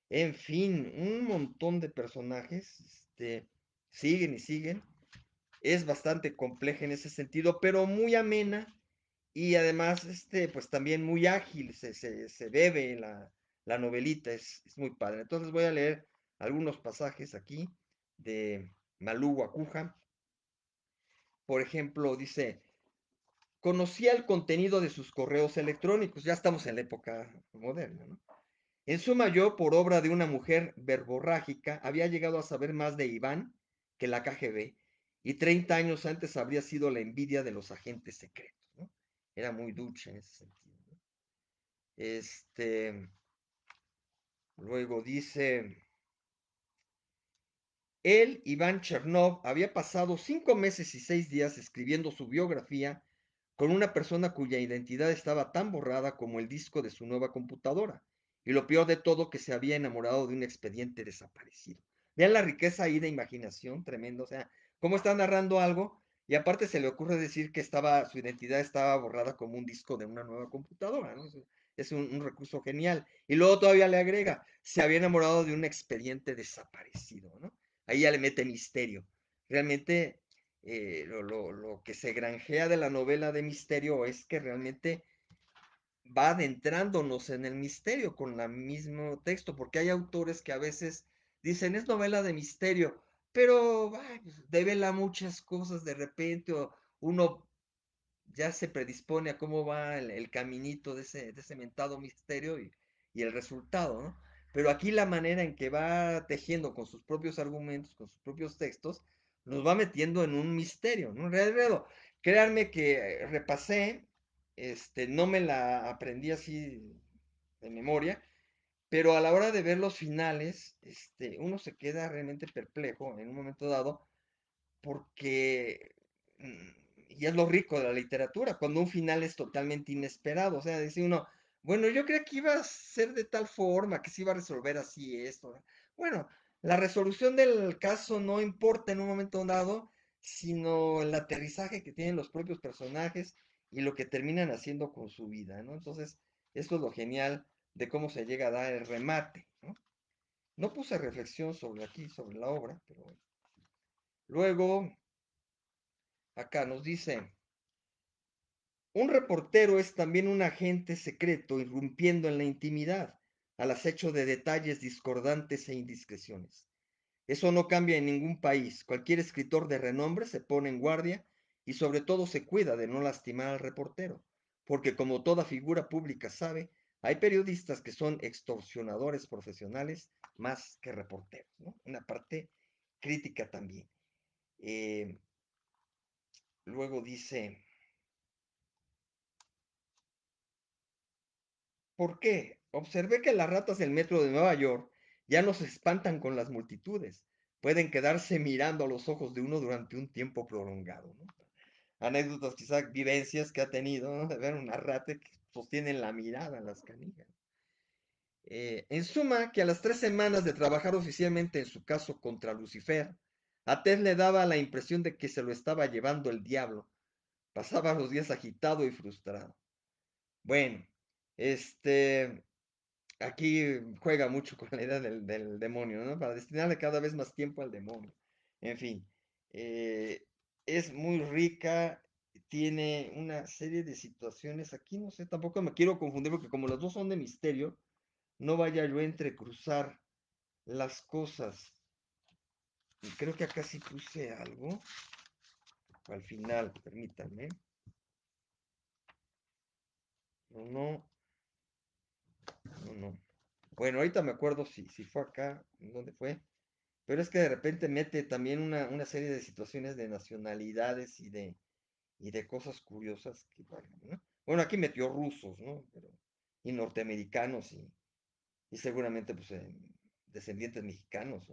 Speaker 1: En fin, un montón de personajes este, siguen y siguen es bastante compleja en ese sentido, pero muy amena y además, este, pues también muy ágil, se, se, bebe la, la novelita, es, muy padre. Entonces voy a leer algunos pasajes aquí de Malú Guacuja. Por ejemplo, dice, conocía el contenido de sus correos electrónicos, ya estamos en la época moderna, ¿no? En suma, yo, por obra de una mujer verborrágica, había llegado a saber más de Iván que la KGB y 30 años antes habría sido la envidia de los agentes secretos, ¿no? Era muy ducha en ese sentido. Este, luego dice, él, Iván Chernov, había pasado cinco meses y seis días escribiendo su biografía con una persona cuya identidad estaba tan borrada como el disco de su nueva computadora. Y lo peor de todo, que se había enamorado de un expediente desaparecido. Vean la riqueza ahí de imaginación tremenda. O sea, cómo está narrando algo y aparte se le ocurre decir que estaba, su identidad estaba borrada como un disco de una nueva computadora, Es un, recurso genial. Y luego todavía le agrega, se había enamorado de un expediente desaparecido, Ahí ya le mete misterio. Realmente eh, lo, lo, que se granjea de la novela de misterio es que realmente va adentrándonos en el misterio con el mismo texto, porque hay autores que a veces dicen es novela de misterio, pero ay, pues, devela muchas cosas de repente o uno ya se predispone a cómo va el, caminito de ese, de mentado misterio y, el resultado, ¿no? Pero aquí la manera en que va tejiendo con sus propios argumentos, con sus propios textos, nos va metiendo en un misterio, en un redredo. Créanme que eh, repasé, este, no me la aprendí así de memoria, pero a la hora de ver los finales, este, uno se queda realmente perplejo en un momento dado, porque, mm, y es lo rico de la literatura, cuando un final es totalmente inesperado, o sea, dice uno, bueno, yo creía que iba a ser de tal forma, que se iba a resolver así esto. Bueno, la resolución del caso no importa en un momento dado, sino el aterrizaje que tienen los propios personajes y lo que terminan haciendo con su vida, ¿no? Entonces, esto es lo genial de cómo se llega a dar el remate. No, puse reflexión sobre aquí, sobre la obra, pero bueno. Luego, acá nos dice, un reportero es también un agente secreto irrumpiendo en la intimidad al acecho de detalles discordantes e indiscreciones. Eso no cambia en ningún país. Cualquier escritor de renombre se pone en guardia y sobre todo se cuida de no lastimar al reportero, porque como toda figura pública sabe, hay periodistas que son extorsionadores profesionales más que reporteros, ¿no? Una parte crítica también. Em, luego dice, ¿por qué? Observé que las ratas del metro de Nueva York ya no se espantan con las multitudes. Pueden quedarse mirando a los ojos de uno durante un tiempo prolongado. ¿no? Anécdotas, quizás vivencias que ha tenido, de ver una rata que pues, tienen la mirada las canillas eh, en suma, que a las tres semanas de trabajar oficialmente en su caso contra Lucifer, a Ted le daba la impresión de que se lo estaba llevando el diablo. Pasaba los días agitado y frustrado. Bueno, este, aquí juega mucho con la idea del, demonio, ¿no? Para destinarle cada vez más tiempo al demonio. En fin, eh, es muy rica tiene una serie de situaciones aquí, no sé, tampoco me quiero confundir porque como las dos son de misterio, no vaya yo a entrecruzar las cosas. Y creo que acá sí puse algo. Al final, permítanme. No, no. No, no. Bueno, ahorita me acuerdo si, si fue acá, dónde fue. Pero es que de repente mete también una serie de situaciones de nacionalidades y de, y de cosas curiosas que Bueno, aquí metió rusos, ¿no? Pero, y norteamericanos y, seguramente pues descendientes mexicanos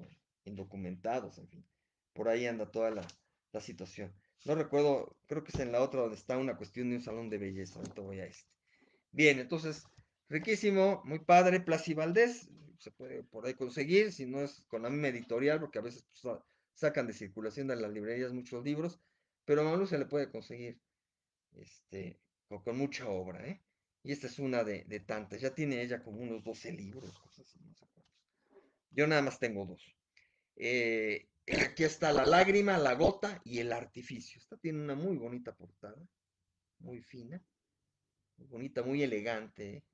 Speaker 1: indocumentados, en fin. Por ahí anda toda la, situación. No recuerdo, creo que es en la otra donde está una cuestión de un salón de belleza. Ahorita voy a este. Bien, entonces, riquísimo, muy padre, Plácido Valdés, se puede por ahí conseguir, si no es con la misma editorial, porque a veces pues, sacan de circulación de las librerías muchos libros pero a Manu se le puede conseguir este, con, mucha obra, ¿eh? Y esta es una de, tantas. Ya tiene ella como unos 12 libros, cosas así, no Yo nada más tengo dos. Eh, aquí está La lágrima, La gota y El artificio. Esta tiene una muy bonita portada, muy fina, muy bonita, muy elegante. ¿eh?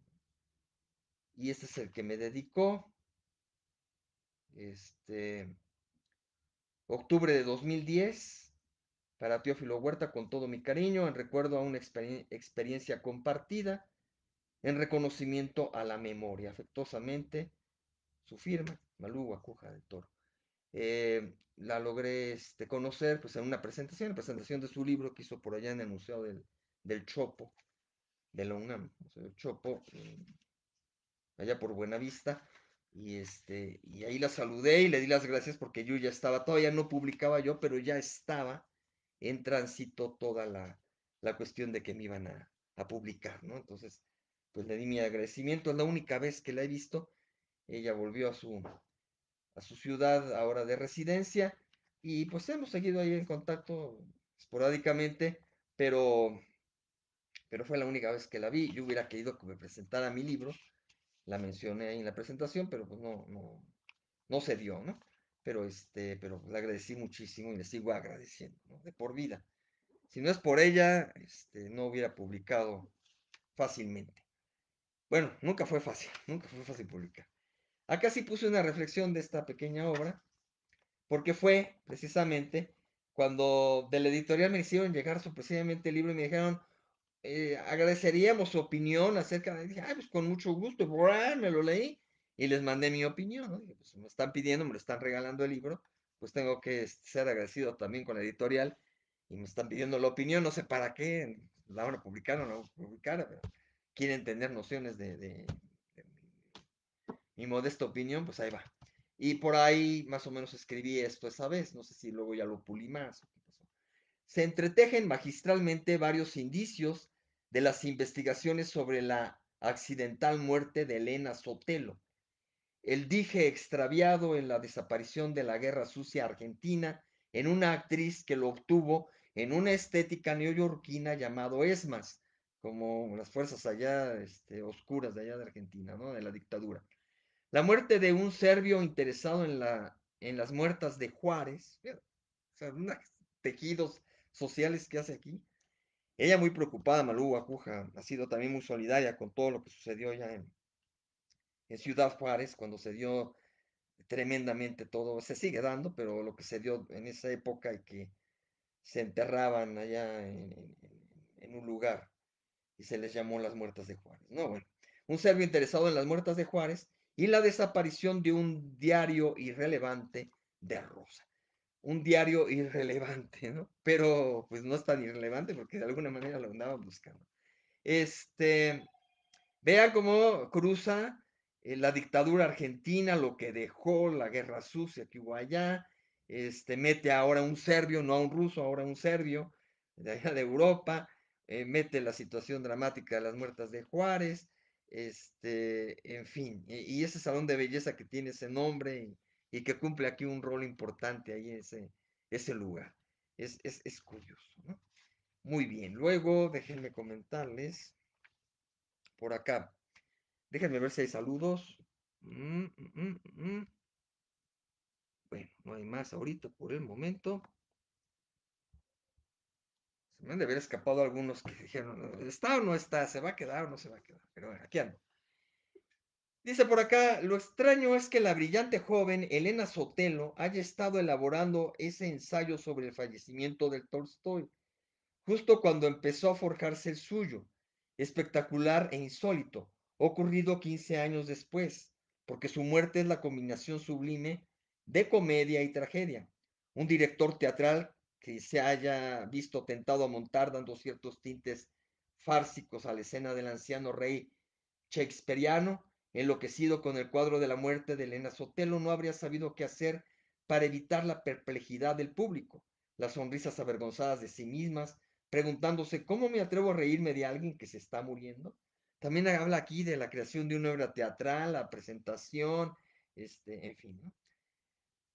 Speaker 1: Y este es el que me dedicó. Este, octubre de 2010. Para Teófilo Huerta, con todo mi cariño, en recuerdo a una experiencia compartida, en reconocimiento a la memoria. Afectuosamente, su firma, Malú Guacuja del Toro. Eh, la logré este, conocer pues, en una presentación, presentación de su libro que hizo por allá en el Museo del, Chopo, de la UNAM, Museo del Chopo, eh, allá por Buenavista. Y, este, y ahí la saludé y le di las gracias porque yo ya estaba, todavía no publicaba yo, pero ya estaba en tránsito toda la, cuestión de que me iban a, publicar, ¿no? Entonces, pues le di mi agradecimiento, es la única vez que la he visto, ella volvió a su, a su ciudad ahora de residencia y pues hemos seguido ahí en contacto esporádicamente, pero, pero fue la única vez que la vi, yo hubiera querido que me presentara mi libro, la mencioné ahí en la presentación, pero pues no, no, no se dio, ¿no? pero, este, pero pues, le agradecí muchísimo y le sigo agradeciendo, de por vida. Si no es por ella, este, no hubiera publicado fácilmente. Bueno, nunca fue fácil, nunca fue fácil publicar. Acá sí puse una reflexión de esta pequeña obra, porque fue precisamente cuando de la editorial me hicieron llegar sorpresivamente el libro y me dijeron, eh, agradeceríamos su opinión acerca de, dije, ay, pues con mucho gusto, me lo leí y les mandé mi opinión, ¿no? Pues, me están pidiendo, me lo están regalando el libro, pues tengo que este, ser agradecido también con la editorial y me están pidiendo la opinión, no sé para qué, la van a publicar o no publicar, pero quieren tener nociones de, mi, mi, modesta opinión, pues ahí va. Y por ahí más o menos escribí esto esa vez, no sé si luego ya lo pulí más. Se entretejen magistralmente varios indicios de las investigaciones sobre la accidental muerte de Elena Sotelo, el dije extraviado en la desaparición de la guerra sucia argentina en una actriz que lo obtuvo en una estética neoyorquina llamado ESMAS, como las fuerzas allá este, oscuras de allá de Argentina, ¿no? de la dictadura. La muerte de un serbio interesado en, la, en las muertas de Juárez, o sea, unos tejidos sociales que hace aquí. Ella muy preocupada, Malú Acuja, ha sido también muy solidaria con todo lo que sucedió allá en, en Ciudad Juárez, cuando se dio tremendamente todo, se sigue dando, pero lo que se dio en esa época y que se enterraban allá en, un lugar y se les llamó las muertas de Juárez. No, bueno, un serbio interesado en las muertas de Juárez y la desaparición de un diario irrelevante de Rosa. Un diario irrelevante, ¿no? Pero pues no es tan irrelevante porque de alguna manera lo andaban buscando. Este, vean cómo cruza eh, la dictadura argentina, lo que dejó, la guerra sucia que hubo allá, este, mete ahora un serbio, no a un ruso, ahora un serbio de allá de Europa, eh, mete la situación dramática de las muertas de Juárez, este, en fin, y, ese salón de belleza que tiene ese nombre y, que cumple aquí un rol importante ahí en ese, ese lugar. Es, es, es curioso, ¿no? Muy bien, luego déjenme comentarles por acá. Déjenme ver si hay saludos. Mm, mm, mm. bueno, no hay más ahorita por el momento. Se me han de haber escapado algunos que dijeron, ¿está o no está? ¿Se va a quedar o no se va a quedar? Pero aquí ando. Dice por acá, lo extraño es que la brillante joven Elena Sotelo haya estado elaborando ese ensayo sobre el fallecimiento del Tolstoy, justo cuando empezó a forjarse el suyo, espectacular e insólito, ocurrido 15 años después, porque su muerte es la combinación sublime de comedia y tragedia. Un director teatral que se haya visto tentado a montar dando ciertos tintes fársicos a la escena del anciano rey shakespeariano, enloquecido con el cuadro de la muerte de Elena Sotelo, no habría sabido qué hacer para evitar la perplejidad del público, las sonrisas avergonzadas de sí mismas, preguntándose, ¿cómo me atrevo a reírme de alguien que se está muriendo? También habla aquí de la creación de una obra teatral, la presentación, este, en fin.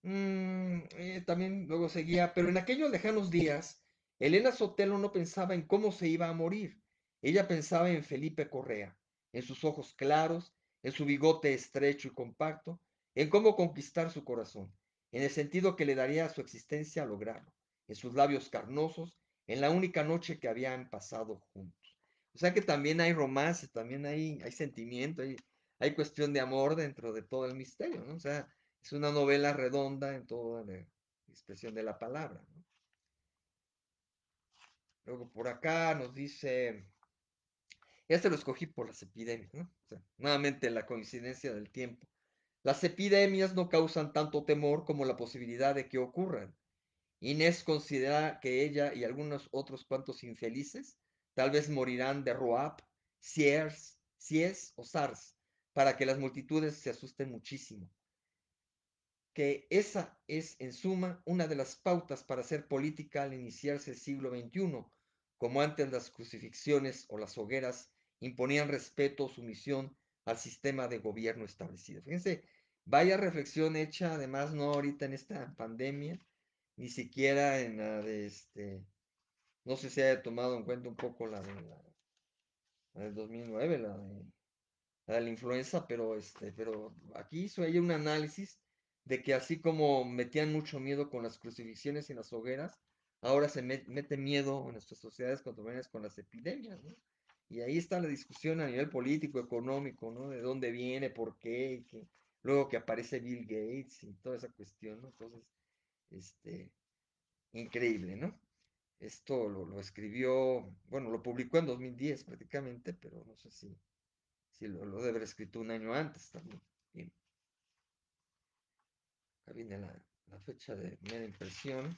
Speaker 1: Mm, eh, también luego seguía, pero en aquellos lejanos días, Elena Sotelo no pensaba en cómo se iba a morir. Ella pensaba en Felipe Correa, en sus ojos claros, en su bigote estrecho y compacto, en cómo conquistar su corazón, en el sentido que le daría a su existencia lograrlo, en sus labios carnosos, en la única noche que habían pasado juntos. O sea que también hay romance, también hay, hay sentimiento, hay, hay cuestión de amor dentro de todo el misterio, ¿no? O sea, es una novela redonda en toda la expresión de la palabra, Luego por acá nos dice, este lo escogí por las epidemias, ¿no? O sea, nuevamente la coincidencia del tiempo. Las epidemias no causan tanto temor como la posibilidad de que ocurran. Inés considera que ella y algunos otros cuantos infelices Tal vez morirán de Roab, Siers, Sies o Sars, para que las multitudes se asusten muchísimo. Que esa es, en suma, una de las pautas para hacer política al iniciarse el siglo XXI, como antes las crucifixiones o las hogueras imponían respeto o sumisión al sistema de gobierno establecido. Fíjense, vaya reflexión hecha, además no ahorita en esta pandemia, ni siquiera en la de este, no sé si haya tomado en cuenta un poco la de del 2009, la de, la influenza, pero, este, pero aquí hizo ella un análisis de que así como metían mucho miedo con las crucifixiones y las hogueras, ahora se mete miedo en nuestras sociedades contemporáneas con las epidemias, ¿no? Y ahí está la discusión a nivel político, económico, ¿no? De dónde viene, por qué, luego que aparece Bill Gates y toda esa cuestión, ¿no? Entonces, este, increíble, ¿no? Esto lo, escribió, bueno, lo publicó en 2010 prácticamente, pero no sé si, si lo, debe haber escrito un año antes también. Acá viene la, fecha de media impresión.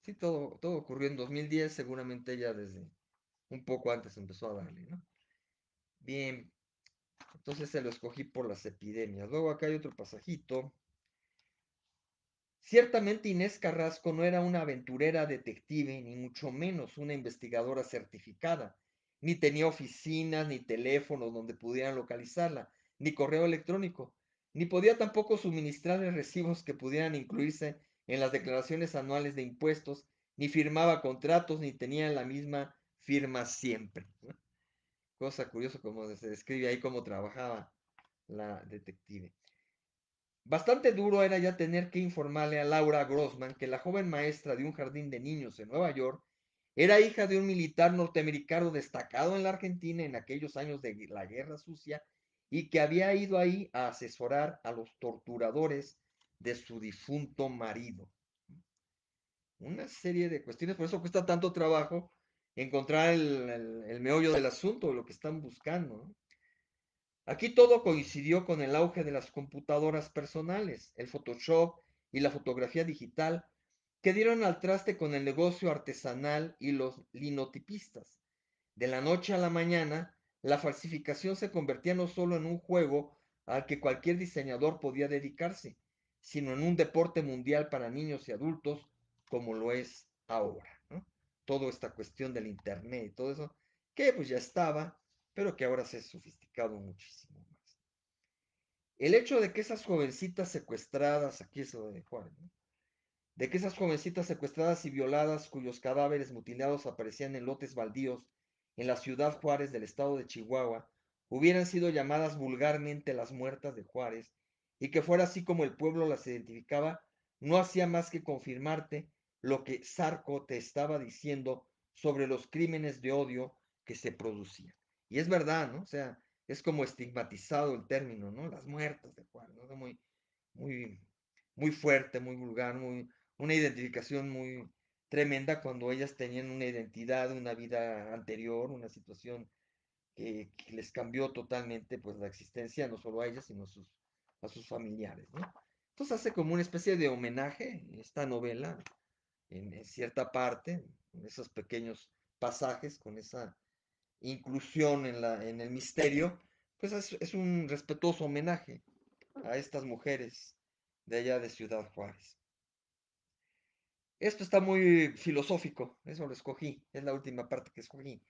Speaker 1: Sí, todo, todo ocurrió en 2010, seguramente ya desde un poco antes empezó a darle, ¿no? Bien, entonces se lo escogí por las epidemias. Luego acá hay otro pasajito Ciertamente Inés Carrasco no era una aventurera detective, ni mucho menos una investigadora certificada, ni tenía oficinas, ni teléfonos donde pudieran localizarla, ni correo electrónico, ni podía tampoco suministrarle recibos que pudieran incluirse en las declaraciones anuales de impuestos, ni firmaba contratos, ni tenía la misma firma siempre. Cosa curiosa como se describe ahí cómo trabajaba la detective. Bastante duro era ya tener que informarle a Laura Grossman que la joven maestra de un jardín de niños en Nueva York era hija de un militar norteamericano destacado en la Argentina en aquellos años de la Guerra Sucia y que había ido ahí a asesorar a los torturadores de su difunto marido. Una serie de cuestiones, por eso cuesta tanto trabajo encontrar el, meollo del asunto, lo que están buscando. ¿no? Aquí todo coincidió con el auge de las computadoras personales, el Photoshop y la fotografía digital, que dieron al traste con el negocio artesanal y los linotipistas. De la noche a la mañana, la falsificación se convertía no solo en un juego al que cualquier diseñador podía dedicarse, sino en un deporte mundial para niños y adultos como lo es ahora. Todo esta cuestión del Internet y todo eso, que pues ya estaba, pero que ahora se ha sofisticado muchísimo más. El hecho de que esas jovencitas secuestradas, aquí es lo de Juárez, de que esas jovencitas secuestradas y violadas cuyos cadáveres mutilados aparecían en lotes baldíos en la ciudad Juárez del estado de Chihuahua, hubieran sido llamadas vulgarmente las muertas de Juárez, y que fuera así como el pueblo las identificaba, no hacía más que confirmarte lo que Sarco te estaba diciendo sobre los crímenes de odio que se producían. Y es verdad, ¿no? O sea, es como estigmatizado el término, ¿no? Las muertas de Juan, ¿no? Muy, muy, muy fuerte, muy vulgar, muy, una identificación muy tremenda cuando ellas tenían una identidad, una vida anterior, una situación que, les cambió totalmente pues la existencia, no solo a ellas, sino a sus, a sus familiares, ¿no? Entonces hace como una especie de homenaje esta novela en, en cierta parte, en esos pequeños pasajes con esa inclusión en, la, en el misterio, pues es, un respetuoso homenaje a estas mujeres de allá de Ciudad Juárez. Esto está muy filosófico, eso lo escogí, es la última parte que escogí.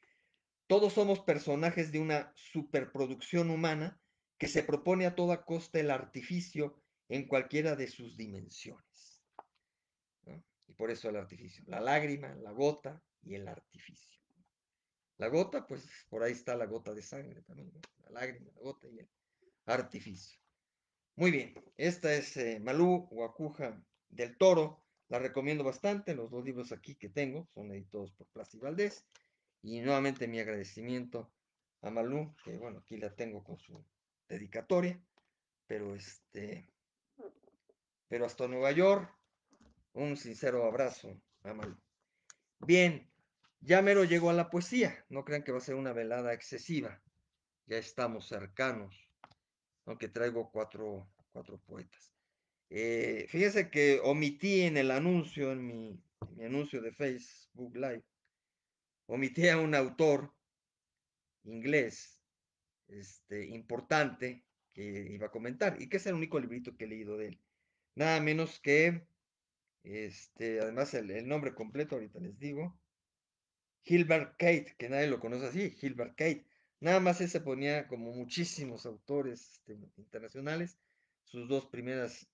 Speaker 1: Todos somos personajes de una superproducción humana que se propone a toda costa el artificio en cualquiera de sus dimensiones. Y por eso el artificio, la lágrima, la gota y el artificio. La gota, pues por ahí está la gota de sangre también, la lágrima, la gota y el artificio. Muy bien, esta es eh, Malú Huacuja del Toro. La recomiendo bastante, los dos libros aquí que tengo son editados por y Valdés. Y nuevamente mi agradecimiento a Malú, que bueno, aquí la tengo con su dedicatoria, pero este, pero hasta Nueva York, un sincero abrazo a Malú. Bien, ya mero llegó a la poesía, no crean que va a ser una velada excesiva, ya estamos cercanos, aunque traigo cuatro, poetas. Eh, fíjense que omití en el anuncio, en mi, anuncio de Facebook Live, omití a un autor inglés este, importante que iba a comentar y que es el único librito que he leído de él. Nada menos que, este, además el nombre completo ahorita les digo, Gilbert Kate, que nadie lo conoce así, Gilbert Kate. Nada más ese ponía como muchísimos autores este, internacionales, sus dos primeras,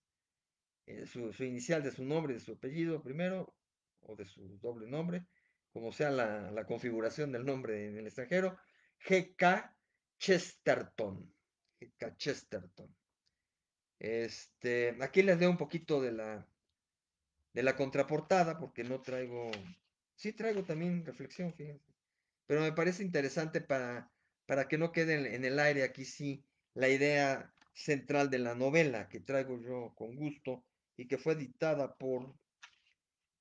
Speaker 1: eh, su, inicial de su nombre, de su apellido primero, o de su doble nombre, como sea la, configuración del nombre en el extranjero, G.K. Chesterton. G.K. Chesterton. Este, aquí les doy un poquito de la, de la contraportada, porque no traigo sí traigo también reflexión, fíjense. Pero me parece interesante para, para que no quede en el aire aquí sí la idea central de la novela que traigo yo con gusto y que fue editada por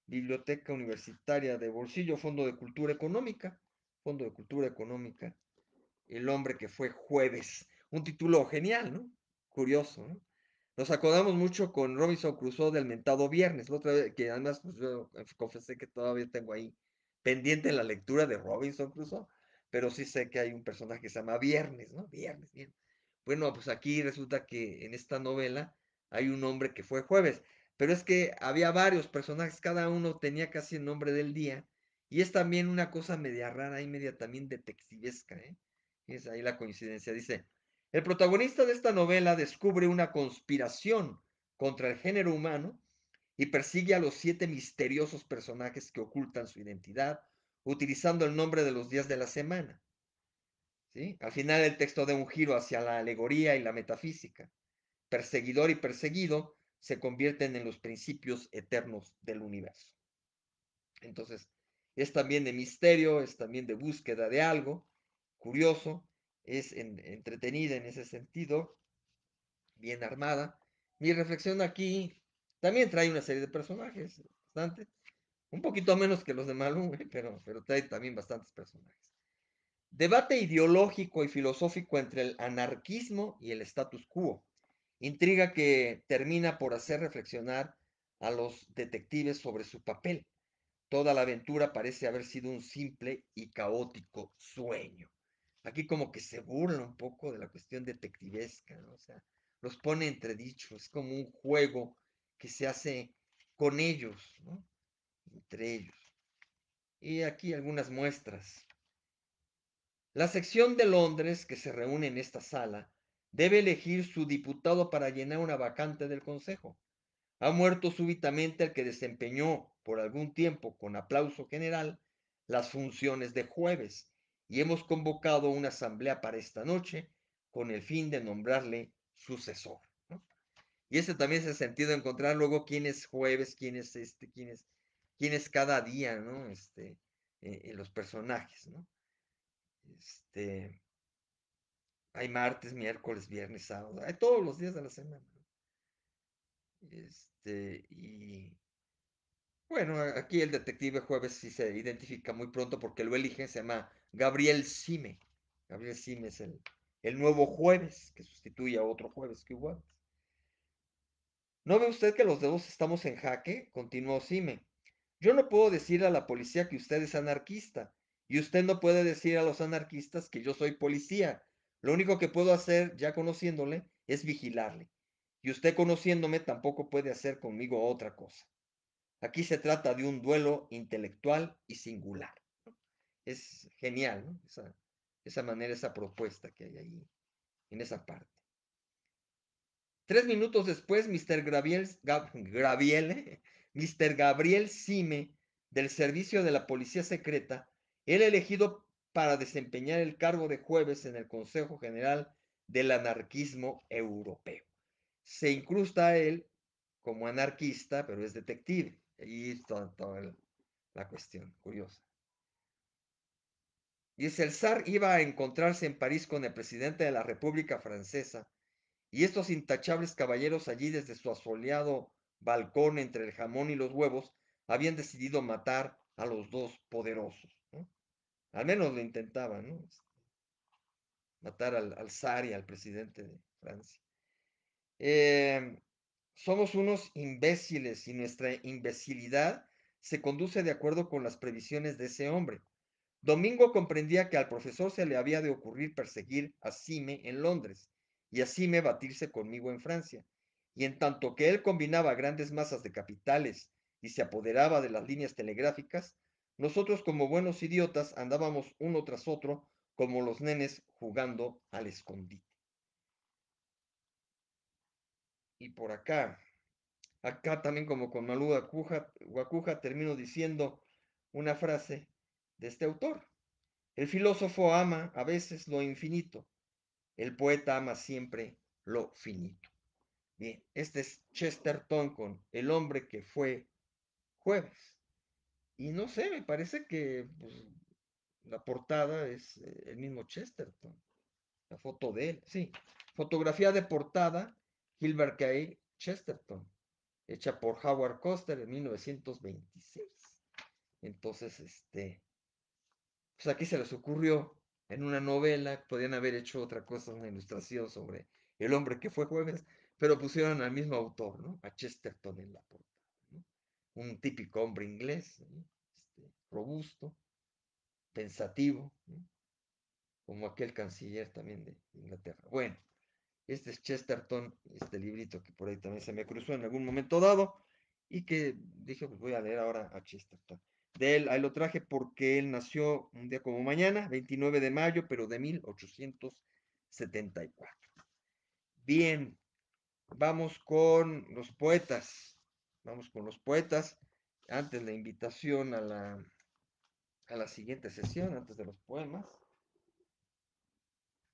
Speaker 1: Biblioteca Universitaria de Bolsillo, Fondo de Cultura Económica, Fondo de Cultura Económica, El hombre que fue jueves. Un título genial, ¿no? Curioso, ¿no? Nos acordamos mucho con Robinson Crusoe del mentado viernes, la otra vez, que además pues, eh, confesé que todavía tengo ahí pendiente la lectura de Robinson Crusoe, pero sí sé que hay un personaje que se llama Viernes, ¿no? Viernes, bien. Bueno, pues aquí resulta que en esta novela hay un hombre que fue jueves, pero es que había varios personajes, cada uno tenía casi el nombre del día, y es también una cosa media rara y media también detectivesca, ¿eh? Es ahí la coincidencia, dice, el protagonista de esta novela descubre una conspiración contra el género humano y persigue a los siete misteriosos personajes que ocultan su identidad utilizando el nombre de los días de la semana. Al final el texto da un giro hacia la alegoría y la metafísica. Perseguidor y perseguido se convierten en los principios eternos del universo. Entonces, es también de misterio, es también de búsqueda de algo curioso, es entretenida en ese sentido, bien armada. Mi reflexión aquí también trae una serie de personajes, bastante, un poquito menos que los de Malú, pero, pero trae también bastantes personajes. Debate ideológico y filosófico entre el anarquismo y el status quo. Intriga que termina por hacer reflexionar a los detectives sobre su papel. Toda la aventura parece haber sido un simple y caótico sueño aquí como que se burla un poco de la cuestión detectivesca, O sea, los pone entredichos, es como un juego que se hace con ellos, ¿no? Entre ellos. Y aquí algunas muestras. La sección de Londres que se reúne en esta sala debe elegir su diputado para llenar una vacante del Consejo. Ha muerto súbitamente el que desempeñó por algún tiempo, con aplauso general, las funciones de jueves y hemos convocado una asamblea para esta noche con el fin de nombrarle sucesor. Y ese también es el sentido de encontrar luego quién es jueves, quién es este, quién es, quién es cada día, ¿no? Este, eh, eh, los personajes, ¿no? Este, hay martes, miércoles, viernes, sábado, hay todos los días de la semana. Este, y bueno, aquí el detective jueves sí se identifica muy pronto porque lo eligen, se llama Gabriel Sime. Gabriel Sime es el, el nuevo jueves que sustituye a otro jueves que igual. ¿No ve usted que los dedos estamos en jaque? Continuó Sime. Yo no puedo decir a la policía que usted es anarquista y usted no puede decir a los anarquistas que yo soy policía. Lo único que puedo hacer, ya conociéndole, es vigilarle. Y usted conociéndome tampoco puede hacer conmigo otra cosa. Aquí se trata de un duelo intelectual y singular es genial, Esa, manera, esa propuesta que hay ahí, en esa parte. Tres minutos después, Mr. Graviel, Gabriel Sime, del servicio de la Policía Secreta, él elegido para desempeñar el cargo de jueves en el Consejo General del Anarquismo Europeo. Se incrusta a él como anarquista, pero es detective. Y toda la cuestión curiosa. Dice, el zar iba a encontrarse en París con el presidente de la República Francesa y estos intachables caballeros allí desde su asoleado balcón entre el jamón y los huevos habían decidido matar a los dos poderosos. Al menos lo intentaban, ¿no? Este, matar al, zar y al presidente de Francia. Em, somos unos imbéciles y nuestra imbecilidad se conduce de acuerdo con las previsiones de ese hombre Domingo comprendía que al profesor se le había de ocurrir perseguir a Sime en Londres y a Sime batirse conmigo en Francia. Y en tanto que él combinaba grandes masas de capitales y se apoderaba de las líneas telegráficas, nosotros como buenos idiotas andábamos uno tras otro como los nenes jugando al escondite. Y por acá, acá también como con Malú Guacuja, termino diciendo una frase de este autor. El filósofo ama a veces lo infinito, el poeta ama siempre lo finito. Bien, este es Chesterton con El hombre que fue jueves. Y no sé, me parece que pues, la portada es eh, el mismo Chesterton. La foto de él, sí. Fotografía de portada, Gilbert K. Chesterton, hecha por Howard Coster en 1926. Entonces, este, pues aquí se les ocurrió en una novela, podían haber hecho otra cosa, una ilustración sobre el hombre que fue jueves, pero pusieron al mismo autor, ¿no? A Chesterton en la portada, ¿no? Un típico hombre inglés, este, robusto, pensativo, como aquel canciller también de Inglaterra. Bueno, este es Chesterton, este librito que por ahí también se me cruzó en algún momento dado y que dije, pues voy a leer ahora a Chesterton de él, ahí lo traje porque él nació un día como mañana, 29 de mayo, pero de 1874. Bien, vamos con los poetas, vamos con los poetas. Antes la invitación a la, a la siguiente sesión, antes de los poemas.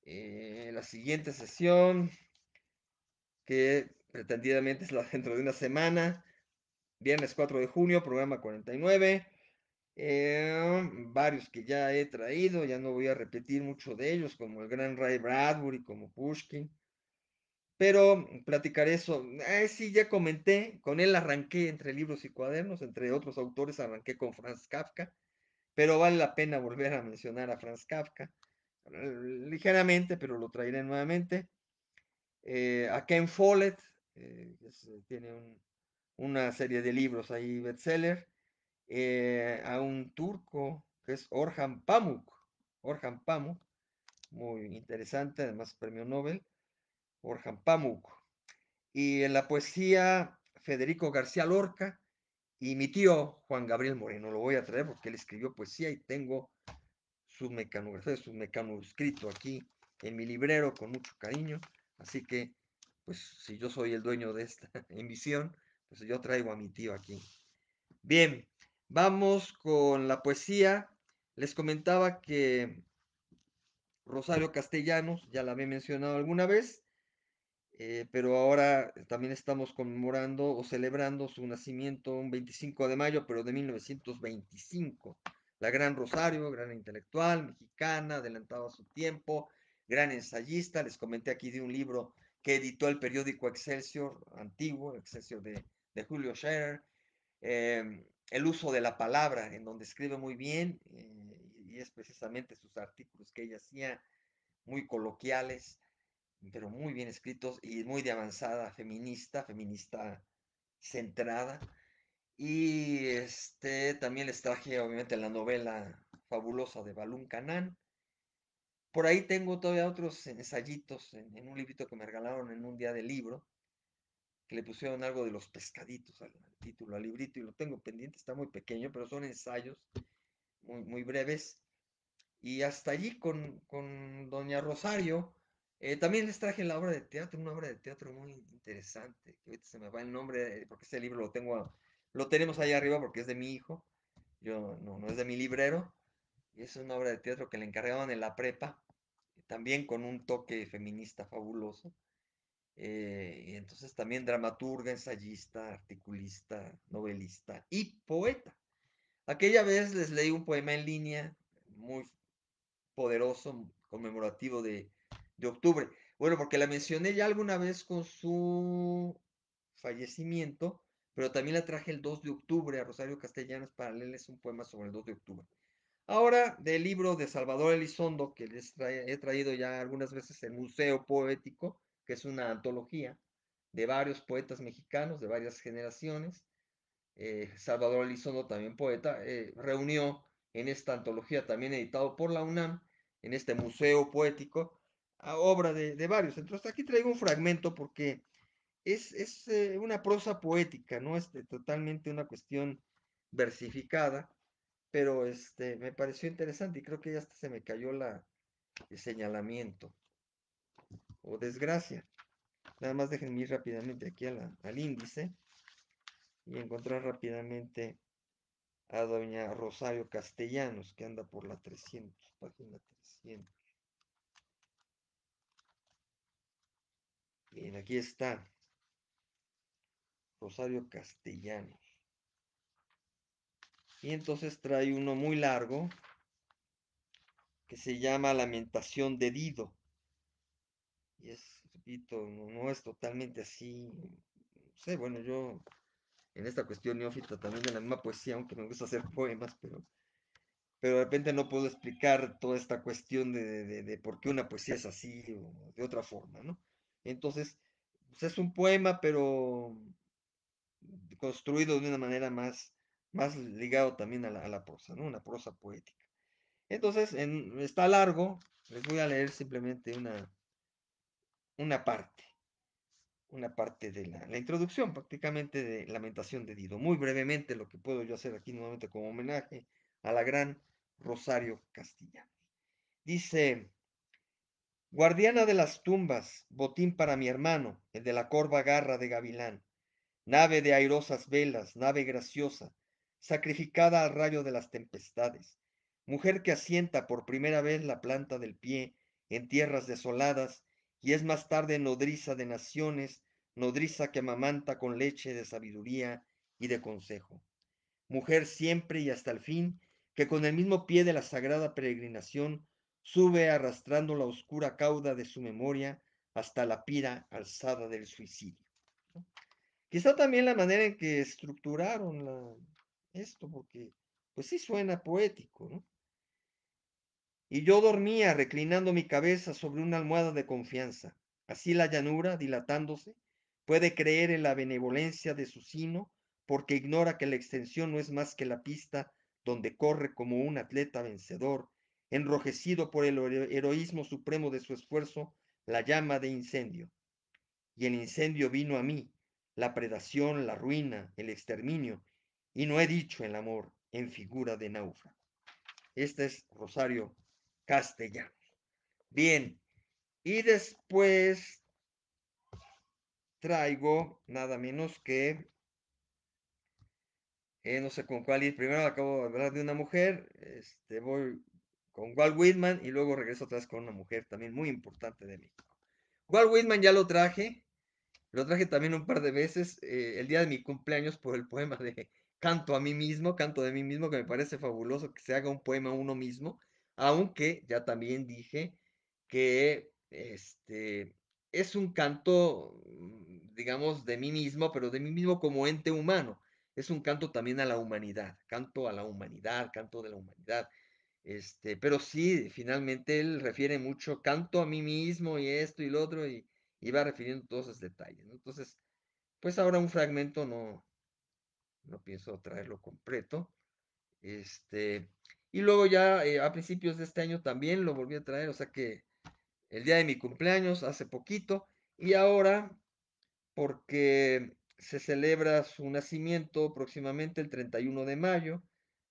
Speaker 1: Eh, la siguiente sesión, que pretendidamente es la dentro de una semana, viernes 4 de junio, programa 49. Eh, varios que ya he traído, ya no voy a repetir mucho de ellos, como el gran Ray Bradbury, como Pushkin. Pero platicaré eso. Eh, sí, ya comenté, con él arranqué entre libros y cuadernos, entre otros autores arranqué con Franz Kafka, pero vale la pena volver a mencionar a Franz Kafka, eh, ligeramente, pero lo traeré nuevamente. Eh, a Ken Follett, tiene una serie de libros ahí, bestseller. Eh, a un turco que es Orhan Pamuk. Orhan Pamuk, muy interesante, además premio Nobel. Orhan Pamuk. Y en la poesía, Federico García Lorca y mi tío Juan Gabriel Moreno. Lo voy a traer porque él escribió poesía y tengo su mecanografía, su mecanoscrito aquí en mi librero con mucho cariño. Así que, pues, si yo soy el dueño de esta emisión, pues yo traigo a mi tío aquí. Bien, Vamos con la poesía. Les comentaba que Rosario Castellanos, ya la había mencionado alguna vez, eh, pero ahora eh, también estamos conmemorando o celebrando su nacimiento un 25 de mayo, pero de 1925. La gran Rosario, gran intelectual, mexicana, adelantada a su tiempo, gran ensayista. Les comenté aquí de un libro que editó el periódico Excelsior antiguo, Excelsior de, Julio Scherer. Em, el uso de la palabra, en donde escribe muy bien, eh, y es precisamente sus artículos que ella hacía, muy coloquiales, pero muy bien escritos y muy de avanzada feminista, feminista centrada. Y este, también les traje, obviamente, la novela fabulosa de Balún Canán. Por ahí tengo todavía otros ensayitos en, en, un librito que me regalaron en un día de libro, que le pusieron algo de los pescaditos al, título, al librito, y lo tengo pendiente, está muy pequeño, pero son ensayos muy, muy breves. Y hasta allí con, Doña Rosario. Eh, también les traje la obra de teatro, una obra de teatro muy interesante, que ahorita se me va el nombre, eh, porque ese libro lo tengo, lo tenemos ahí arriba porque es de mi hijo, yo no, no es de mi librero, y es una obra de teatro que le encargaban en la prepa, también con un toque feminista fabuloso. Eh, y entonces también dramaturga, ensayista, articulista, novelista y poeta. Aquella vez les leí un poema en línea muy poderoso, conmemorativo de, de octubre. Bueno, porque la mencioné ya alguna vez con su fallecimiento, pero también la traje el 2 de octubre a Rosario Castellanos para leerles un poema sobre el 2 de octubre. Ahora, del libro de Salvador Elizondo, que les he traído ya algunas veces el Museo Poético, que es una antología de varios poetas mexicanos de varias generaciones. Eh, Salvador Elizondo, también poeta, eh, reunió en esta antología, también editado por la UNAM, en este museo poético, a obra de, varios. Entonces aquí traigo un fragmento porque es, eh, una prosa poética, no es este, totalmente una cuestión versificada, pero este, me pareció interesante y creo que ya hasta se me cayó la, el señalamiento o desgracia. Nada más déjenme ir rápidamente aquí al índice y encontrar rápidamente a doña Rosario Castellanos, que anda por la 300, página 300. Bien, aquí está. Rosario Castellanos. Y entonces trae uno muy largo que se llama Lamentación de Dido y es, repito, no, es totalmente así. No sé, bueno, yo en esta cuestión neófita también de la misma poesía, aunque me gusta hacer poemas, pero, pero de repente no puedo explicar toda esta cuestión de, por qué una poesía es así o de otra forma, ¿no? Entonces, pues, es un poema, pero construido de una manera más, más ligado también a la, a prosa, ¿no? Una prosa poética. Entonces, está largo, les voy a leer simplemente una, una parte, una parte de la, introducción prácticamente de Lamentación de Dido. Muy brevemente lo que puedo yo hacer aquí nuevamente como homenaje a la gran Rosario Castilla. Dice, guardiana de las tumbas, botín para mi hermano, el de la corva garra de gavilán, nave de airosas velas, nave graciosa, sacrificada al rayo de las tempestades, mujer que asienta por primera vez la planta del pie en tierras desoladas y es más tarde nodriza de naciones, nodriza que amamanta con leche de sabiduría y de consejo. Mujer siempre y hasta el fin, que con el mismo pie de la sagrada peregrinación sube arrastrando la oscura cauda de su memoria hasta la pira alzada del suicidio. Quizá también la manera en que estructuraron esto, porque pues sí suena poético, ¿no? y yo dormía reclinando mi cabeza sobre una almohada de confianza. Así la llanura, dilatándose, puede creer en la benevolencia de su sino porque ignora que la extensión no es más que la pista donde corre como un atleta vencedor, enrojecido por el heroísmo supremo de su esfuerzo, la llama de incendio. Y el incendio vino a mí, la predación, la ruina, el exterminio, y no he dicho el amor en figura de náufrago. Este es Rosario castellano Bien, y después traigo nada menos que, eh, no sé con cuál ir, primero acabo de hablar de una mujer, este, voy con Walt Whitman y luego regreso atrás con una mujer también muy importante de México. Walt Whitman ya lo traje, lo traje también un par de veces eh, el día de mi cumpleaños por el poema de Canto a mí mismo, Canto de mí mismo, que me parece fabuloso que se haga un poema uno mismo aunque ya también dije que este, es un canto, mm, digamos, de mí mismo, pero de mí mismo como ente humano. Es un canto también a la humanidad, canto a la humanidad, canto de la humanidad. Este, pero sí, finalmente él refiere mucho, canto a mí mismo y esto y lo otro, y, iba va refiriendo todos esos detalles. Entonces, pues ahora un fragmento no, no pienso traerlo completo. Este, y luego ya eh, a principios de este año también lo volví a traer, o sea que el día de mi cumpleaños, hace poquito, y ahora porque se celebra su nacimiento próximamente el 31 de mayo,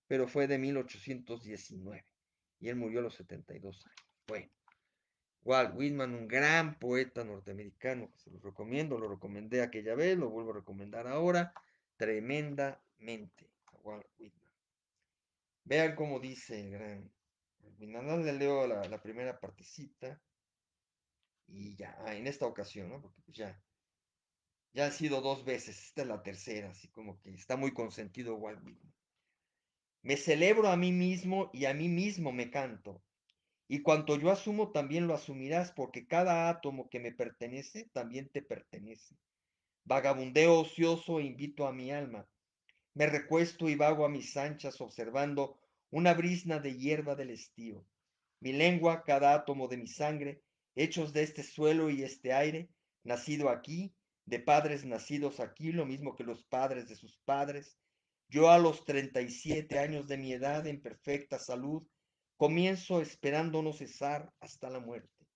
Speaker 1: pero fue de 1819 y él murió a los 72 años. Bueno, Walt Whitman, un gran poeta norteamericano, se lo recomiendo, lo recomendé aquella vez, lo vuelvo a recomendar ahora, tremendamente Walt Whitman. Vean cómo dice el gran. le leo la, primera partecita y ya, en esta ocasión, ¿no? Porque pues, ya, ya ha sido dos veces, esta es la tercera, así como que está muy consentido Walt Me celebro a mí mismo y a mí mismo me canto. Y cuanto yo asumo, también lo asumirás, porque cada átomo que me pertenece, también te pertenece. Vagabundeo ocioso e invito a mi alma, me recuesto y vago a mis anchas observando una brisna de hierba del estío. Mi lengua, cada átomo de mi sangre, hechos de este suelo y este aire, nacido aquí, de padres nacidos aquí, lo mismo que los padres de sus padres. Yo a los 37 años de mi edad, en perfecta salud, comienzo esperando no cesar hasta la muerte.